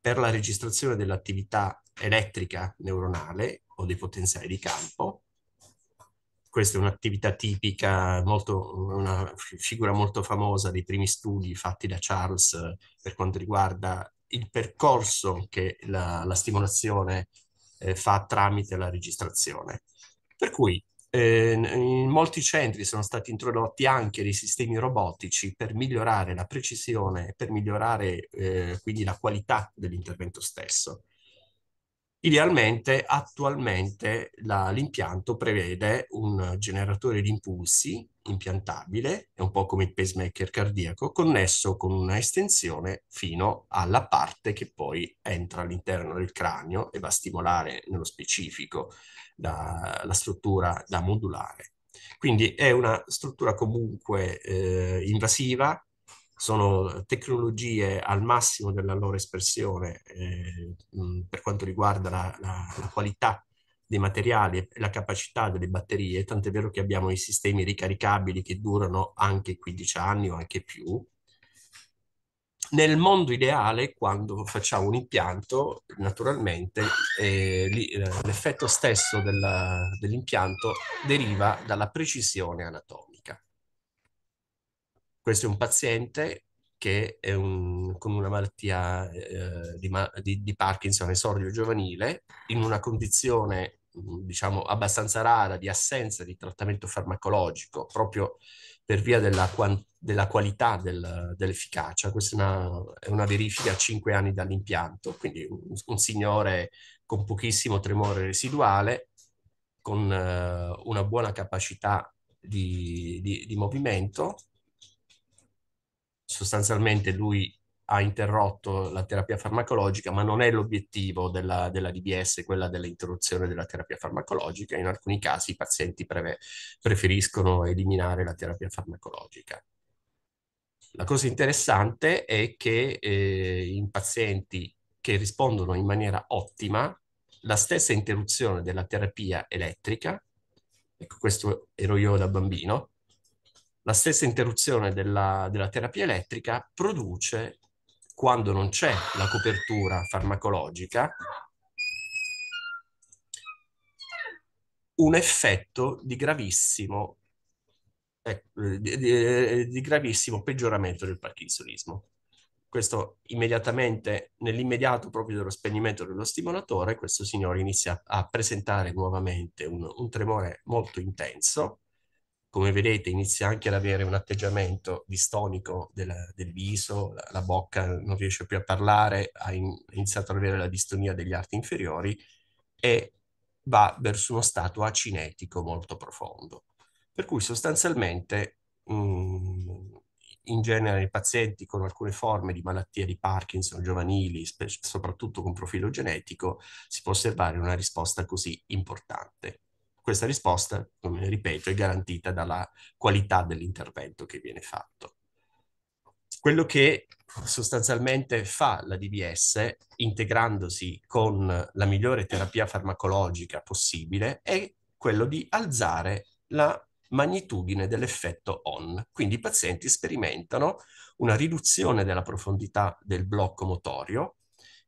per la registrazione dell'attività elettrica neuronale o dei potenziali di campo, questa è un'attività tipica, molto, una figura molto famosa dei primi studi fatti da Charles eh, per quanto riguarda il percorso che la, la stimolazione eh, fa tramite la registrazione. Per cui eh, in molti centri sono stati introdotti anche dei sistemi robotici per migliorare la precisione, per migliorare eh, quindi la qualità dell'intervento stesso. Idealmente, attualmente la, l'impianto prevede un generatore di impulsi impiantabile, è un po' come il pacemaker cardiaco, connesso con una estensione fino alla parte che poi entra all'interno del cranio e va a stimolare nello specifico la, la struttura da modulare. Quindi è una struttura comunque eh, invasiva, sono tecnologie al massimo della loro espressione eh, mm, per quanto riguarda la, la, la qualità dei materiali e la capacità delle batterie, tant'è vero che abbiamo i sistemi ricaricabili che durano anche 15 anni o anche più. Nel mondo ideale, quando facciamo un impianto, naturalmente eh, eh l'effetto stesso della, dell'impianto deriva dalla precisione anatomica. Questo è un paziente che è un, con una malattia eh, di, di, di, Parkinson esordio giovanile, in una condizione diciamo abbastanza rara di assenza di trattamento farmacologico, proprio per via della, della qualità del, dell'efficacia. Questa è una, è una, verifica a 5 anni dall'impianto, quindi un, un signore con pochissimo tremore residuale, con eh, una buona capacità di, di, di movimento, sostanzialmente lui ha interrotto la terapia farmacologica, ma non è l'obiettivo della, della DBS quella dell'interruzione della terapia farmacologica. In alcuni casi i pazienti preve, preferiscono eliminare la terapia farmacologica. La cosa interessante è che eh, in pazienti che rispondono in maniera ottima, la stessa interruzione della terapia elettrica, ecco questo ero io da bambino, la stessa interruzione della, della terapia elettrica produce, quando non c'è la copertura farmacologica, un effetto di gravissimo, eh, di, di, eh, di gravissimo peggioramento del parkinsonismo. Questo immediatamente, nell'immediato proprio dello spegnimento dello stimolatore, questo signore inizia a presentare nuovamente un, un tremore molto intenso come vedete inizia anche ad avere un atteggiamento distonico del, del viso, la, la, bocca non riesce più a parlare, ha, in, iniziato ad avere la distonia degli arti inferiori e va verso uno stato acinetico molto profondo. Per cui sostanzialmente mh, mm, in genere nei pazienti con alcune forme di malattie di Parkinson giovanili, soprattutto con profilo genetico, si può osservare una risposta così importante. Questa risposta, come ripeto, è garantita dalla qualità dell'intervento che viene fatto. Quello che sostanzialmente fa la DBS, integrandosi con la migliore terapia farmacologica possibile, è quello di alzare la magnitudine dell'effetto on. Quindi i pazienti sperimentano una riduzione della profondità del blocco motorio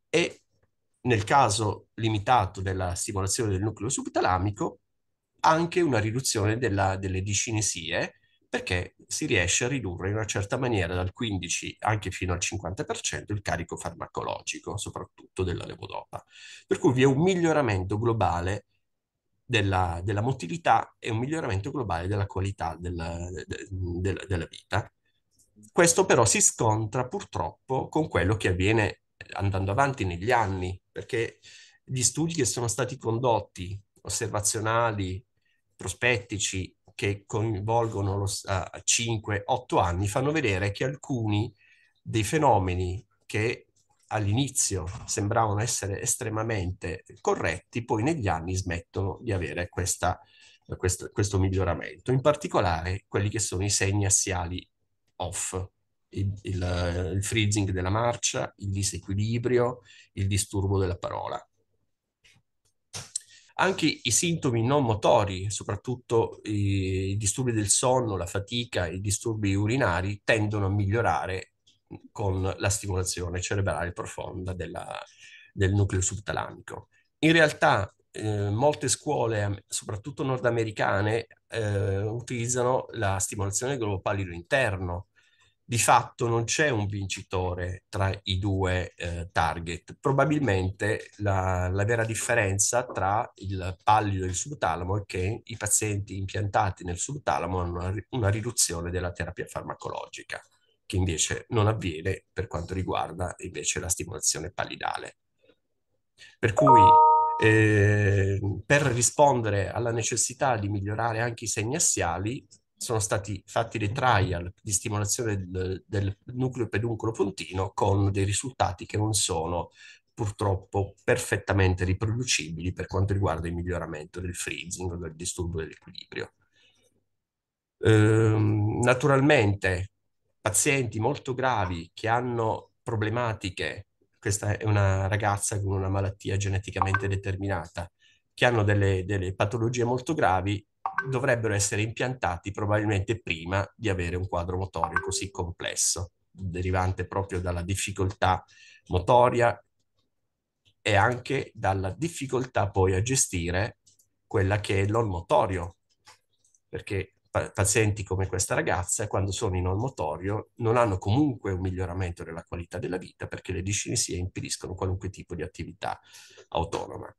e nel caso limitato della stimolazione del nucleo subtalamico anche una riduzione della, delle discinesie perché si riesce a ridurre in una certa maniera dal 15 anche fino al 50% il carico farmacologico, soprattutto della levodopa. Per cui vi è un miglioramento globale della, della motilità e un miglioramento globale della qualità della, de, della vita. Questo però si scontra purtroppo con quello che avviene andando avanti negli anni, perché gli studi che sono stati condotti, osservazionali, prospettici che coinvolgono lo, a 5-8 anni fanno vedere che alcuni dei fenomeni che all'inizio sembravano essere estremamente corretti, poi negli anni smettono di avere questa, questo, questo, miglioramento, in particolare quelli che sono i segni assiali off, il, il, il freezing della marcia, il disequilibrio, il disturbo della parola anche i sintomi non motori, soprattutto i disturbi del sonno, la fatica, i disturbi urinari, tendono a migliorare con la stimolazione cerebrale profonda della, del nucleo subtalamico. In realtà eh, molte scuole, soprattutto nordamericane, eh, utilizzano la stimolazione del globo pallido interno di fatto non c'è un vincitore tra i due eh, target. Probabilmente la, la, vera differenza tra il pallido e il subtalamo è che i pazienti impiantati nel subtalamo hanno una, una riduzione della terapia farmacologica, che invece non avviene per quanto riguarda invece la stimolazione pallidale. Per cui eh, per rispondere alla necessità di migliorare anche i segni assiali, sono stati fatti dei trial di stimolazione del, del nucleo peduncolo puntino con dei risultati che non sono purtroppo perfettamente riproducibili per quanto riguarda il miglioramento del freezing o del disturbo dell'equilibrio. Ehm, naturalmente, pazienti molto gravi che hanno problematiche, questa è una ragazza con una malattia geneticamente determinata, che hanno delle, delle patologie molto gravi, dovrebbero essere impiantati probabilmente prima di avere un quadro motorio così complesso, derivante proprio dalla difficoltà motoria e anche dalla difficoltà poi a gestire quella che è l'on motorio, perché pazienti come questa ragazza, quando sono in on motorio, non hanno comunque un miglioramento della qualità della vita perché le discinesie impediscono qualunque tipo di attività autonoma.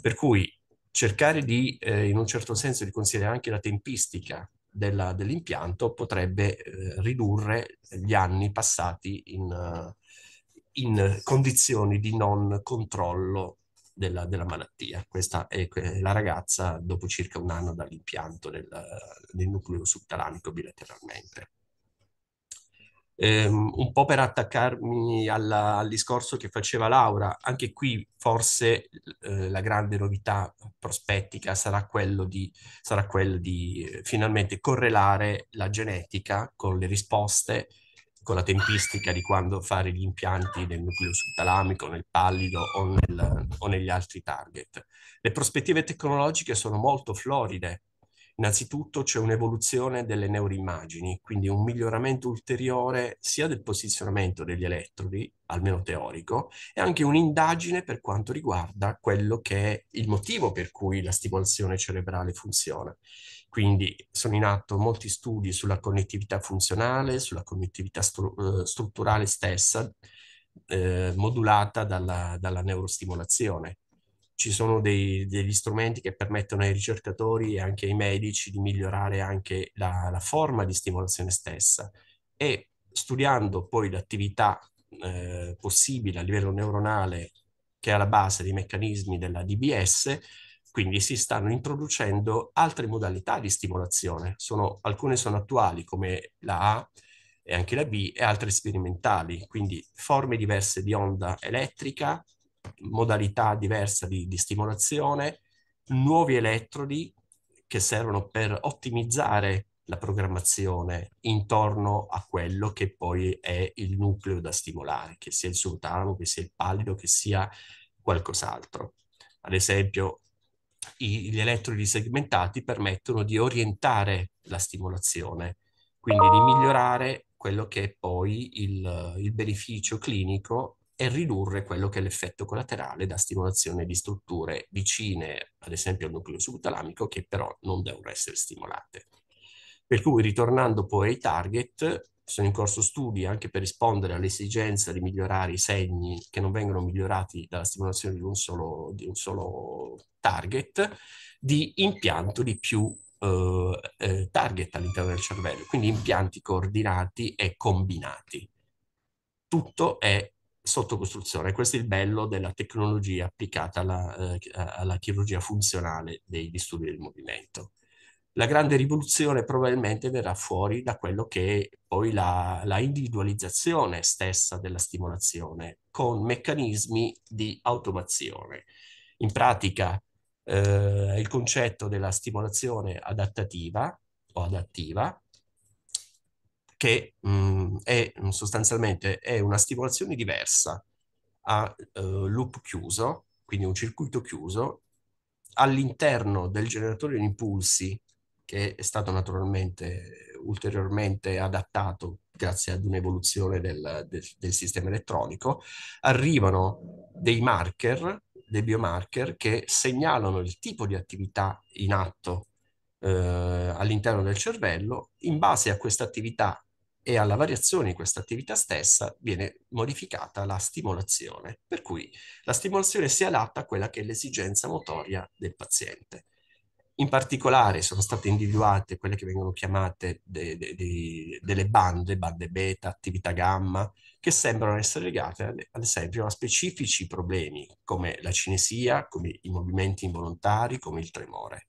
Per cui cercare di, eh, in un certo senso, di considerare anche la tempistica della, dell'impianto potrebbe eh, ridurre gli anni passati in, eh, in condizioni di non controllo della, della, malattia. Questa è la ragazza dopo circa un anno dall'impianto del, del nucleo subtalamico bilateralmente ehm, un po' per attaccarmi alla, al discorso che faceva Laura, anche qui forse eh, la grande novità prospettica sarà quello di, sarà quello di eh, finalmente correlare la genetica con le risposte con la tempistica di quando fare gli impianti nel nucleo subtalamico, nel pallido o, nel, o negli altri target. Le prospettive tecnologiche sono molto floride, Innanzitutto c'è un'evoluzione delle neuroimmagini, quindi un miglioramento ulteriore sia del posizionamento degli elettrodi, almeno teorico, e anche un'indagine per quanto riguarda quello che è il motivo per cui la stimolazione cerebrale funziona. Quindi sono in atto molti studi sulla connettività funzionale, sulla connettività stru- eh, strutturale stessa, eh, modulata dalla, dalla neurostimolazione ci sono dei, degli strumenti che permettono ai ricercatori e anche ai medici di migliorare anche la, la forma di stimolazione stessa e studiando poi l'attività eh, possibile a livello neuronale che è alla base dei meccanismi della DBS, quindi si stanno introducendo altre modalità di stimolazione. Sono, alcune sono attuali come la A e anche la B e altre sperimentali, quindi forme diverse di onda elettrica modalità diversa di, di stimolazione, nuovi elettrodi che servono per ottimizzare la programmazione intorno a quello che poi è il nucleo da stimolare, che sia il sultano, che sia il pallido, che sia qualcos'altro. Ad esempio, i, gli elettrodi segmentati permettono di orientare la stimolazione, quindi di migliorare quello che è poi il, il beneficio clinico e ridurre quello che è l'effetto collaterale da stimolazione di strutture vicine, ad esempio al nucleo subtalamico, che però non devono essere stimolate. Per cui, ritornando poi ai target, sono in corso studi anche per rispondere all'esigenza di migliorare i segni che non vengono migliorati dalla stimolazione di un solo, di un solo target, di impianto di più eh, eh target all'interno del cervello, quindi impianti coordinati e combinati. Tutto è sotto costruzione. Questo è il bello della tecnologia applicata alla, eh, alla chirurgia funzionale dei disturbi del movimento. La grande rivoluzione probabilmente verrà fuori da quello che è poi la, la individualizzazione stessa della stimolazione con meccanismi di automazione. In pratica eh, il concetto della stimolazione adattativa o adattiva che mh, mhmm, è mhmm, sostanzialmente è una stimolazione diversa a eh, loop chiuso, quindi un circuito chiuso, all'interno del generatore di impulsi, che è stato naturalmente ulteriormente adattato grazie ad un'evoluzione del, del, del sistema elettronico, arrivano dei marker, dei biomarker, che segnalano il tipo di attività in atto eh, all'interno del cervello. In base a questa attività e alla variazione di questa attività stessa viene modificata la stimolazione, per cui la stimolazione si adatta a quella che è l'esigenza motoria del paziente. In particolare sono state individuate quelle che vengono chiamate de, de, de, delle bande, bande beta, attività gamma, che sembrano essere legate ad esempio a specifici problemi come la cinesia, come i movimenti involontari, come il tremore.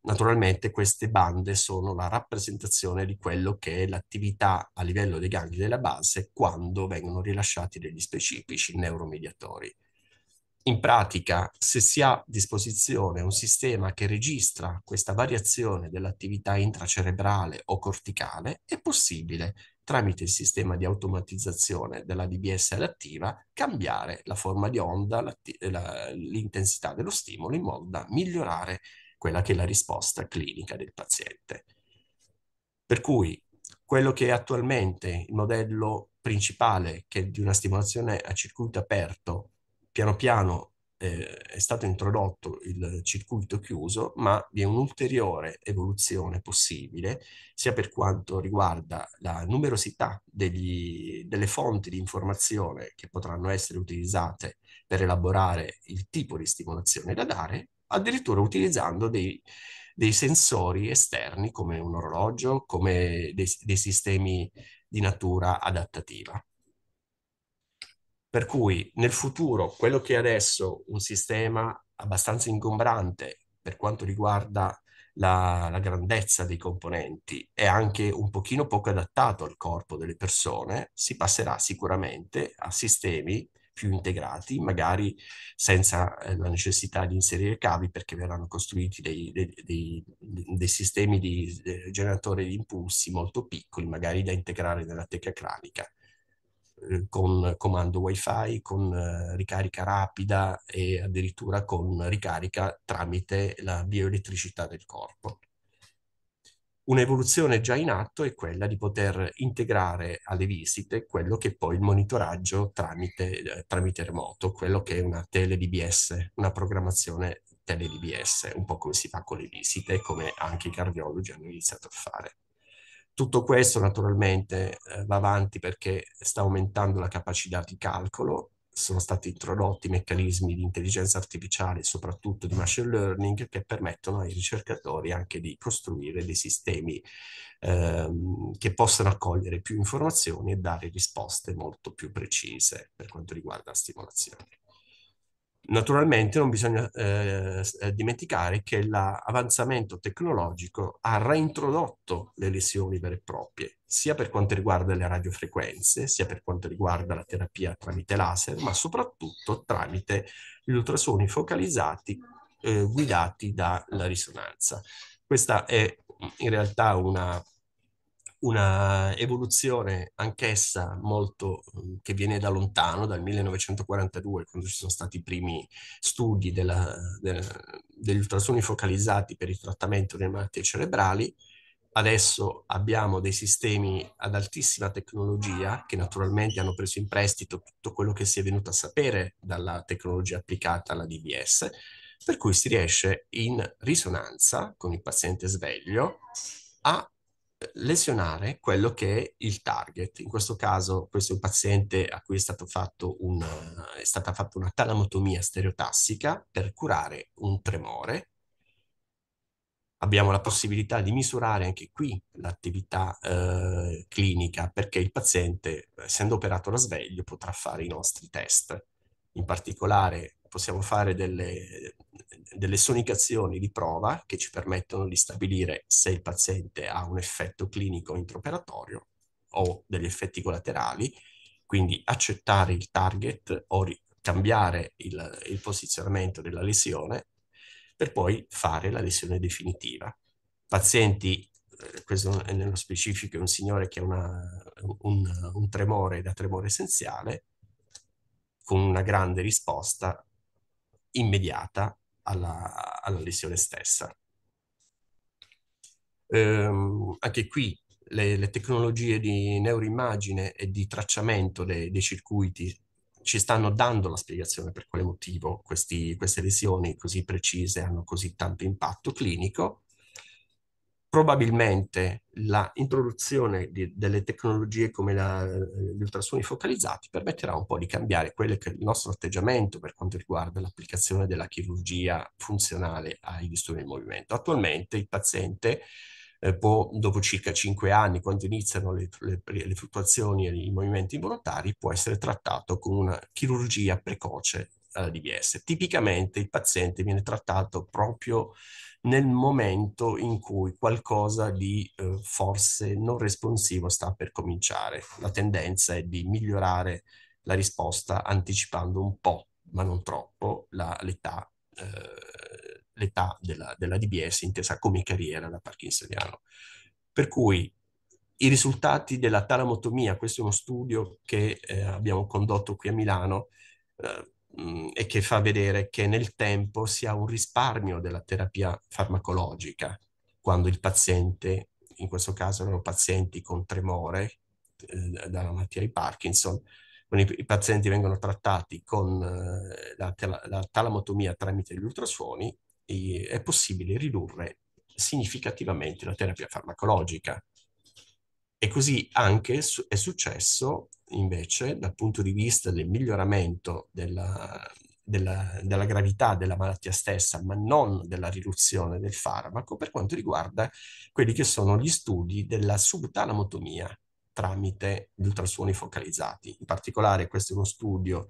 Naturalmente queste bande sono la rappresentazione di quello che è l'attività a livello dei gangli della base quando vengono rilasciati degli specifici neuromediatori. In pratica, se si ha a disposizione un sistema che registra questa variazione dell'attività intracerebrale o corticale, è possibile, tramite il sistema di automatizzazione della DBS adattiva, cambiare la forma di onda, l'intensità dello stimolo in modo da migliorare quella che è la risposta clinica del paziente. Per cui quello che è attualmente il modello principale, che è di una stimolazione a circuito aperto, piano piano eh, è stato introdotto il circuito chiuso, ma vi è un'ulteriore evoluzione possibile, sia per quanto riguarda la numerosità degli, delle fonti di informazione che potranno essere utilizzate per elaborare il tipo di stimolazione da dare, addirittura utilizzando dei, dei sensori esterni come un orologio, come dei, dei sistemi di natura adattativa. Per cui nel futuro quello che è adesso un sistema abbastanza ingombrante per quanto riguarda la, la, grandezza dei componenti e anche un pochino poco adattato al corpo delle persone, si passerà sicuramente a sistemi più integrati, magari senza eh, la necessità di inserire cavi perché verranno costruiti dei, dei, dei, dei sistemi di generatore di impulsi molto piccoli, magari da integrare nella teca cranica eh, con comando wifi, con eh, ricarica rapida e addirittura con ricarica tramite la bioelettricità del corpo. Un'evoluzione già in atto è quella di poter integrare alle visite quello che è poi il monitoraggio tramite, eh, tramite remoto, quello che è una tele-DBS, una programmazione tele-DBS, un po' come si fa con le visite, come anche i cardiologi hanno iniziato a fare. Tutto questo naturalmente eh, va avanti perché sta aumentando la capacità di calcolo sono stati introdotti meccanismi di intelligenza artificiale, soprattutto di machine learning, che permettono ai ricercatori anche di costruire dei sistemi ehm, che possano accogliere più informazioni e dare risposte molto più precise per quanto riguarda la stimolazione. Naturalmente non bisogna eh, eh, dimenticare che l'avanzamento tecnologico ha reintrodotto le lesioni vere e proprie, sia per quanto riguarda le radiofrequenze, sia per quanto riguarda la terapia tramite laser, ma soprattutto tramite gli ultrasuoni focalizzati eh, guidati dalla risonanza. Questa è in realtà una una evoluzione anch'essa molto mm, che viene da lontano, dal 1942, quando ci sono stati i primi studi della, della, degli ultrasuoni focalizzati per il trattamento delle malattie cerebrali. Adesso abbiamo dei sistemi ad altissima tecnologia che naturalmente hanno preso in prestito tutto quello che si è venuto a sapere dalla tecnologia applicata alla DBS, per cui si riesce in risonanza con il paziente sveglio a lesionare quello che è il target. In questo caso, questo è un paziente a cui è, un, è stata fatta una talamotomia stereotassica per curare un tremore. Abbiamo la possibilità di misurare anche qui l'attività eh, clinica perché il paziente, essendo operato da sveglio, potrà fare i nostri test. In particolare possiamo fare delle, delle sonicazioni di prova che ci permettono di stabilire se il paziente ha un effetto clinico intraoperatorio o degli effetti collaterali, quindi accettare il target o cambiare il, il posizionamento della lesione per poi fare la lesione definitiva. Pazienti eh, questo è nello specifico un signore che ha una, un, un, tremore da tremore essenziale, con una grande risposta immediata alla, alla lesione stessa. Ehm, anche qui le, le, tecnologie di neuroimmagine e di tracciamento de, dei circuiti ci stanno dando la spiegazione per quale motivo questi, queste lesioni così precise hanno così tanto impatto clinico probabilmente l'introduzione delle tecnologie come la, gli ultrasuoni focalizzati permetterà un po' di cambiare quello che è il nostro atteggiamento per quanto riguarda l'applicazione della chirurgia funzionale ai disturbi del movimento. Attualmente il paziente eh, può, dopo circa 5 anni, quando iniziano le, le, le fluttuazioni e i movimenti involontari, può essere trattato con una chirurgia precoce alla DBS. Tipicamente il paziente viene trattato proprio nel momento in cui qualcosa di eh, forse non responsivo sta per cominciare. La tendenza è di migliorare la risposta anticipando un po', ma non troppo, la, l'età, eh, l'età della, della DBS intesa come carriera da parkinsoniano. Per cui i risultati della talamotomia, questo è uno studio che eh, abbiamo condotto qui a Milano, eh, mh, mm, e che fa vedere che nel tempo si ha un risparmio della terapia farmacologica quando il paziente, in questo caso erano pazienti con tremore eh, dalla malattia di Parkinson, quando i, pazienti vengono trattati con eh, la, la, talamotomia tramite gli ultrasuoni, è possibile ridurre significativamente la terapia farmacologica. E così anche è successo invece dal punto di vista del miglioramento della, della, della, gravità della malattia stessa, ma non della riduzione del farmaco, per quanto riguarda quelli che sono gli studi della subtalamotomia tramite gli ultrasuoni focalizzati. In particolare questo è uno studio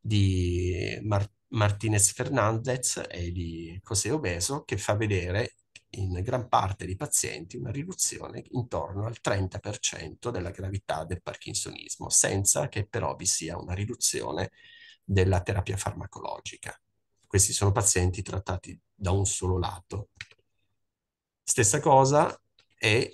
di Mar- Martinez Fernandez e di José Obeso che fa vedere in gran parte dei pazienti una riduzione intorno al 30% della gravità del parkinsonismo, senza che però vi sia una riduzione della terapia farmacologica. Questi sono pazienti trattati da un solo lato. Stessa cosa è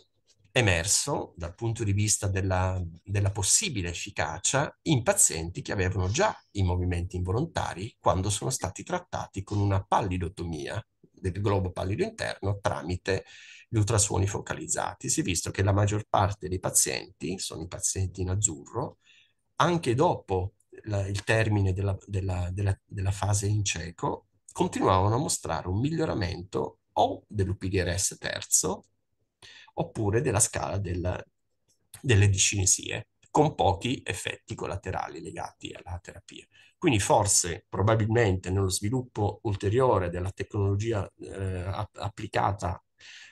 emerso dal punto di vista della, della, possibile efficacia in pazienti che avevano già i movimenti involontari quando sono stati trattati con una pallidotomia del globo pallido interno tramite gli ultrasuoni focalizzati. Si è visto che la maggior parte dei pazienti, sono i pazienti in azzurro, anche dopo la, il termine della, della, della, della, fase in cieco, continuavano a mostrare un miglioramento o dell'UPDRS terzo oppure della scala della, delle discinesie con pochi effetti collaterali legati alla terapia. Quindi forse, probabilmente, nello sviluppo ulteriore della tecnologia eh, applicata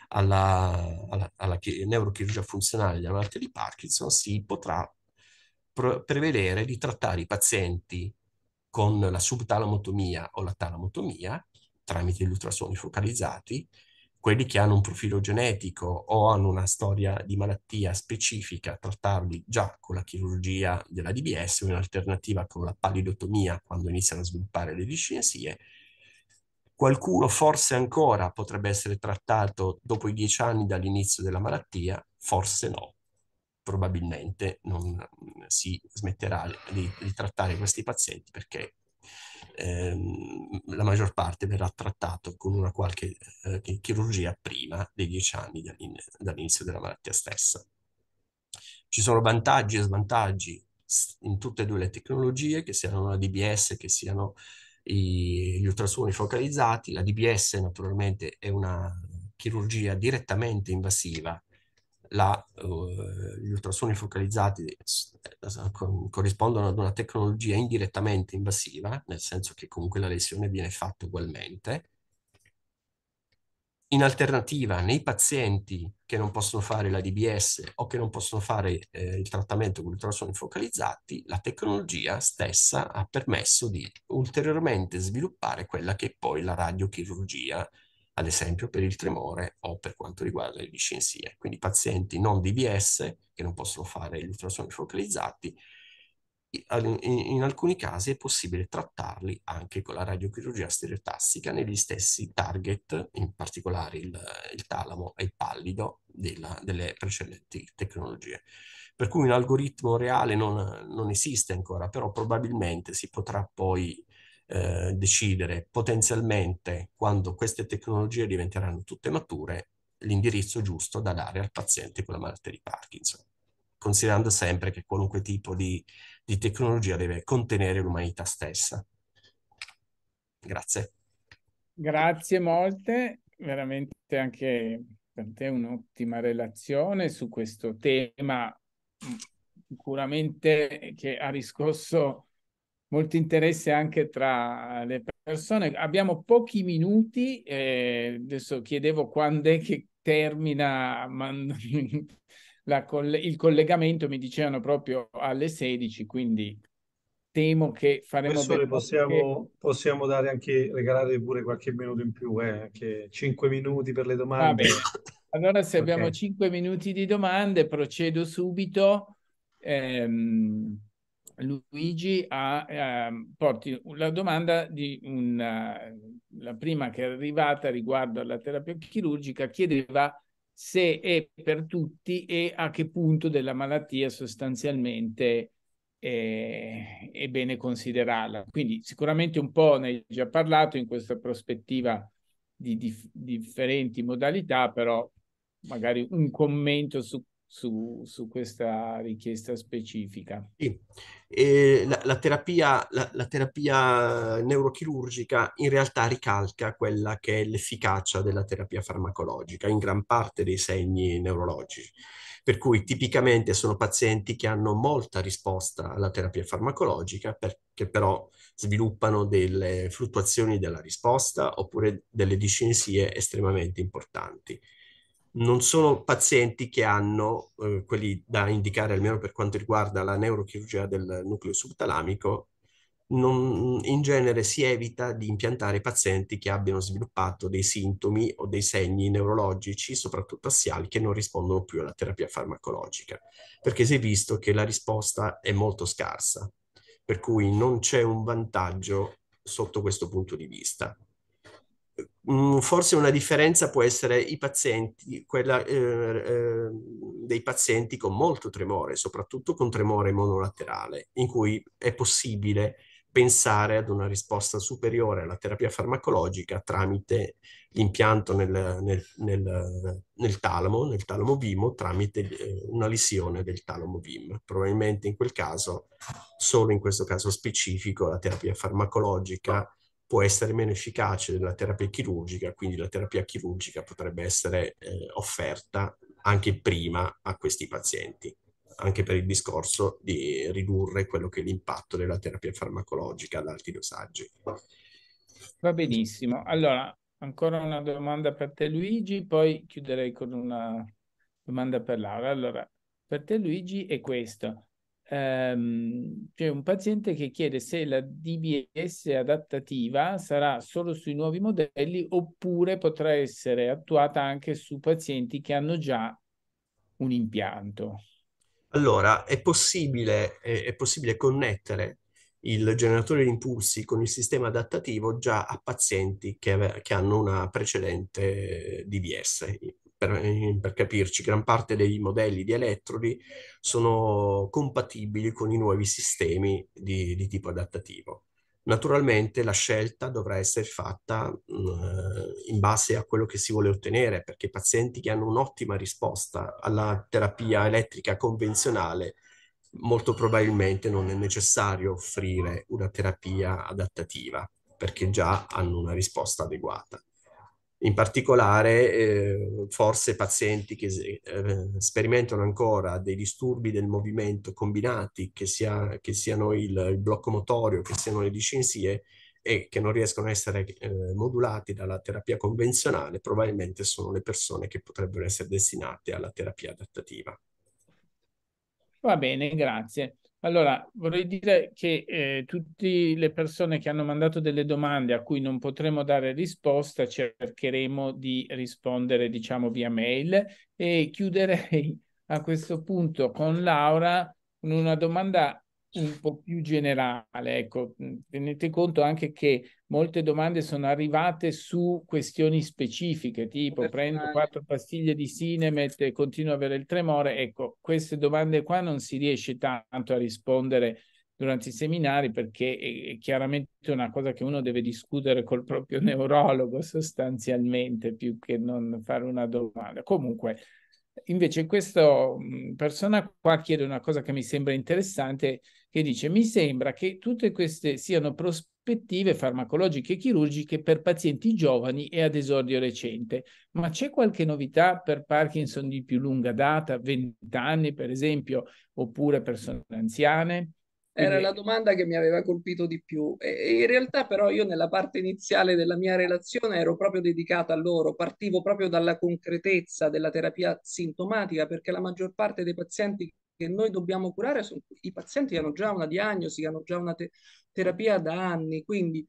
alla, alla, alla neurochirurgia funzionale della malattia di Parkinson, si potrà pr- prevedere di trattare i pazienti con la subtalamotomia o la talamotomia tramite gli ultrasoni focalizzati quelli che hanno un profilo genetico o hanno una storia di malattia specifica, trattarli già con la chirurgia della DBS o in alternativa con la palidotomia quando iniziano a sviluppare le discinesie. Qualcuno forse ancora potrebbe essere trattato dopo i dieci anni dall'inizio della malattia, forse no. Probabilmente non si smetterà di, di trattare questi pazienti perché ehm, la maggior parte verrà trattato con una qualche eh, chirurgia prima dei dieci anni dall'inizio della malattia stessa. Ci sono vantaggi e svantaggi in tutte e due le tecnologie, che siano la DBS, che siano i, gli ultrasuoni focalizzati. La DBS naturalmente è una chirurgia direttamente invasiva la, uh, gli ultrasuoni focalizzati eh, corrispondono ad una tecnologia indirettamente invasiva, nel senso che comunque la lesione viene fatta ugualmente. In alternativa, nei pazienti che non possono fare la DBS o che non possono fare eh, il trattamento con ultrasuoni focalizzati, la tecnologia stessa ha permesso di ulteriormente sviluppare quella che è poi la radiochirurgia ad esempio per il tremore o per quanto riguarda le discensie. Quindi pazienti non DBS che non possono fare gli ultrasuoni focalizzati, in, in, alcuni casi è possibile trattarli anche con la radiochirurgia stereotassica negli stessi target, in particolare il, il talamo e il pallido della, delle precedenti tecnologie. Per cui un algoritmo reale non, non esiste ancora, però probabilmente si potrà poi eh, decidere potenzialmente quando queste tecnologie diventeranno tutte mature l'indirizzo giusto da dare al paziente con la malattia di Parkinson, considerando sempre che qualunque tipo di, di tecnologia deve contenere l'umanità stessa. Grazie. Grazie molte, veramente anche per te un'ottima relazione su questo tema mm, sicuramente che ha riscosso molto interesse anche tra eh, le persone. Abbiamo pochi minuti, eh, adesso chiedevo quando è che termina man- coll- il collegamento, mi dicevano proprio alle 16, quindi temo che faremo Professore, possiamo, che... possiamo dare anche, regalare pure qualche minuto in più, eh? anche 5 minuti per le domande. Allora se okay. abbiamo 5 minuti di domande procedo subito. Eh, Luigi ha, eh, porti la domanda di una, la prima che è arrivata riguardo alla terapia chirurgica, chiedeva se è per tutti e a che punto della malattia sostanzialmente eh, è bene considerarla. Quindi sicuramente un po' ne hai già parlato in questa prospettiva di dif- differenti modalità, però magari un commento su su, su questa richiesta specifica. Sì. La, la, terapia, la, la, terapia, neurochirurgica in realtà ricalca quella che è l'efficacia della terapia farmacologica in gran parte dei segni neurologici. Per cui tipicamente sono pazienti che hanno molta risposta alla terapia farmacologica, perché però sviluppano delle fluttuazioni della risposta oppure delle discinesie estremamente importanti non sono pazienti che hanno eh, quelli da indicare, almeno per quanto riguarda la neurochirurgia del nucleo subtalamico, non, in genere si evita di impiantare pazienti che abbiano sviluppato dei sintomi o dei segni neurologici, soprattutto assiali, che non rispondono più alla terapia farmacologica, perché si è visto che la risposta è molto scarsa, per cui non c'è un vantaggio sotto questo punto di vista. Mm, forse una differenza può essere i pazienti, quella eh, eh, dei pazienti con molto tremore, soprattutto con tremore monolaterale, in cui è possibile pensare ad una risposta superiore alla terapia farmacologica tramite l'impianto nel, nel, nel, nel talamo, nel talamo vimo, tramite eh, una lesione del talamo vim. Probabilmente in quel caso, solo in questo caso specifico, la terapia farmacologica può essere meno efficace della terapia chirurgica, quindi la terapia chirurgica potrebbe essere eh, offerta anche prima a questi pazienti, anche per il discorso di ridurre quello che è l'impatto della terapia farmacologica ad alti dosaggi. Va benissimo. Allora, ancora una domanda per te Luigi, poi chiuderei con una domanda per Laura. Allora, per te Luigi è questo ehm, c'è un paziente che chiede se la DBS adattativa sarà solo sui nuovi modelli oppure potrà essere attuata anche su pazienti che hanno già un impianto. Allora, è possibile, è, è possibile connettere il generatore di impulsi con il sistema adattativo già a pazienti che, che hanno una precedente DBS, per, ehm, per, capirci, gran parte dei modelli di elettrodi sono compatibili con i nuovi sistemi di, di tipo adattativo. Naturalmente la scelta dovrà essere fatta mh, mm, in base a quello che si vuole ottenere, perché i pazienti che hanno un'ottima risposta alla terapia elettrica convenzionale molto probabilmente non è necessario offrire una terapia adattativa, perché già hanno una risposta adeguata in particolare eh, forse pazienti che eh, sperimentano ancora dei disturbi del movimento combinati, che, sia, che siano il, il, blocco motorio, che siano le discinsie e che non riescono a essere eh, modulati dalla terapia convenzionale, probabilmente sono le persone che potrebbero essere destinate alla terapia adattativa. Va bene, grazie. Allora, vorrei dire che eh, tutte le persone che hanno mandato delle domande a cui non potremo dare risposta, cercheremo di rispondere, diciamo, via mail e chiuderei a questo punto con Laura con una domanda un po' più generale. Ecco, mm, tenete conto anche che molte domande sono arrivate su questioni specifiche, tipo prendo quattro pastiglie di Sinemet e continuo ad avere il tremore. Ecco, queste domande qua non si riesce tanto a rispondere durante i seminari perché è chiaramente una cosa che uno deve discutere col proprio neurologo sostanzialmente più che non fare una domanda. Comunque, invece questa persona qua chiede una cosa che mi sembra interessante, che dice mi sembra che tutte queste siano prospettive prospettive farmacologiche e chirurgiche per pazienti giovani e ad esordio recente. Ma c'è qualche novità per Parkinson di più lunga data, 20 anni per esempio, oppure persone anziane? Era la domanda che mi aveva colpito di più. E in realtà però io nella parte iniziale della mia relazione ero proprio dedicata a loro, partivo proprio dalla concretezza della terapia sintomatica perché la maggior parte dei pazienti che noi dobbiamo curare sono i pazienti che hanno già una diagnosi, che hanno già una te terapia da anni, quindi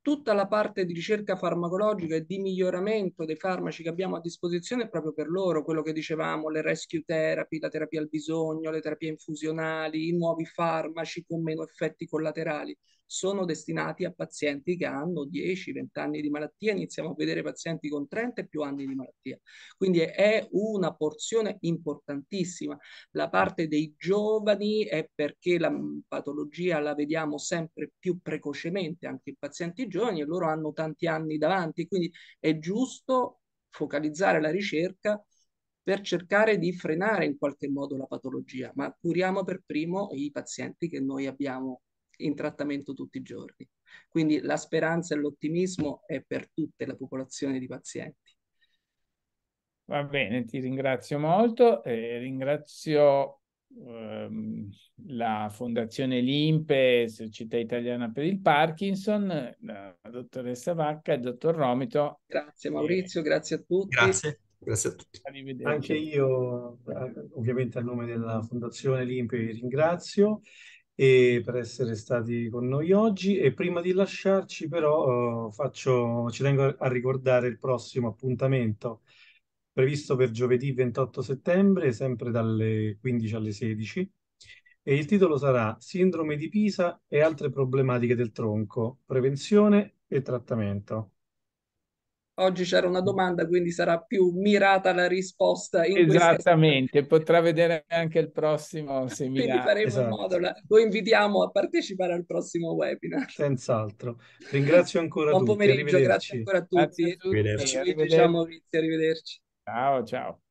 tutta la parte di ricerca farmacologica e di miglioramento dei farmaci che abbiamo a disposizione è proprio per loro, quello che dicevamo, le rescue therapy, la terapia al bisogno, le terapie infusionali, i nuovi farmaci con meno effetti collaterali sono destinati a pazienti che hanno 10-20 anni di malattia, iniziamo a vedere pazienti con 30 e più anni di malattia. Quindi è una porzione importantissima. La parte dei giovani è perché la mm, patologia la vediamo sempre più precocemente, anche i pazienti giovani, e loro hanno tanti anni davanti, quindi è giusto focalizzare la ricerca per cercare di frenare in qualche modo la patologia, ma curiamo per primo i pazienti che noi abbiamo in trattamento tutti i giorni. Quindi la speranza e l'ottimismo è per tutta la popolazione di pazienti. Va bene, ti ringrazio molto e ringrazio ehm, la Fondazione Limpe, Società Italiana per il Parkinson, la dottoressa Vacca e il dottor Romito. Grazie Maurizio, e... grazie a tutti. Grazie. Grazie a tutti. Anche io, eh, ovviamente a nome della Fondazione Limpe, vi ringrazio e per essere stati con noi oggi e prima di lasciarci però eh, faccio, ci tengo a ricordare il prossimo appuntamento previsto per giovedì 28 settembre sempre dalle 15 alle 16 e il titolo sarà Sindrome di Pisa e altre problematiche del tronco, prevenzione e trattamento. Oggi c'era una domanda, quindi sarà più mirata la risposta. In Esattamente, potrà vedere anche il prossimo seminario. quindi faremo esatto. modo, lo invitiamo a partecipare al prossimo webinar. Senz'altro. Ringrazio ancora Buon tutti. Buon pomeriggio, grazie ancora a tutti. Grazie a tutti. Arrivederci. Diciamo, arrivederci. Arrivederci. Ciao, ciao.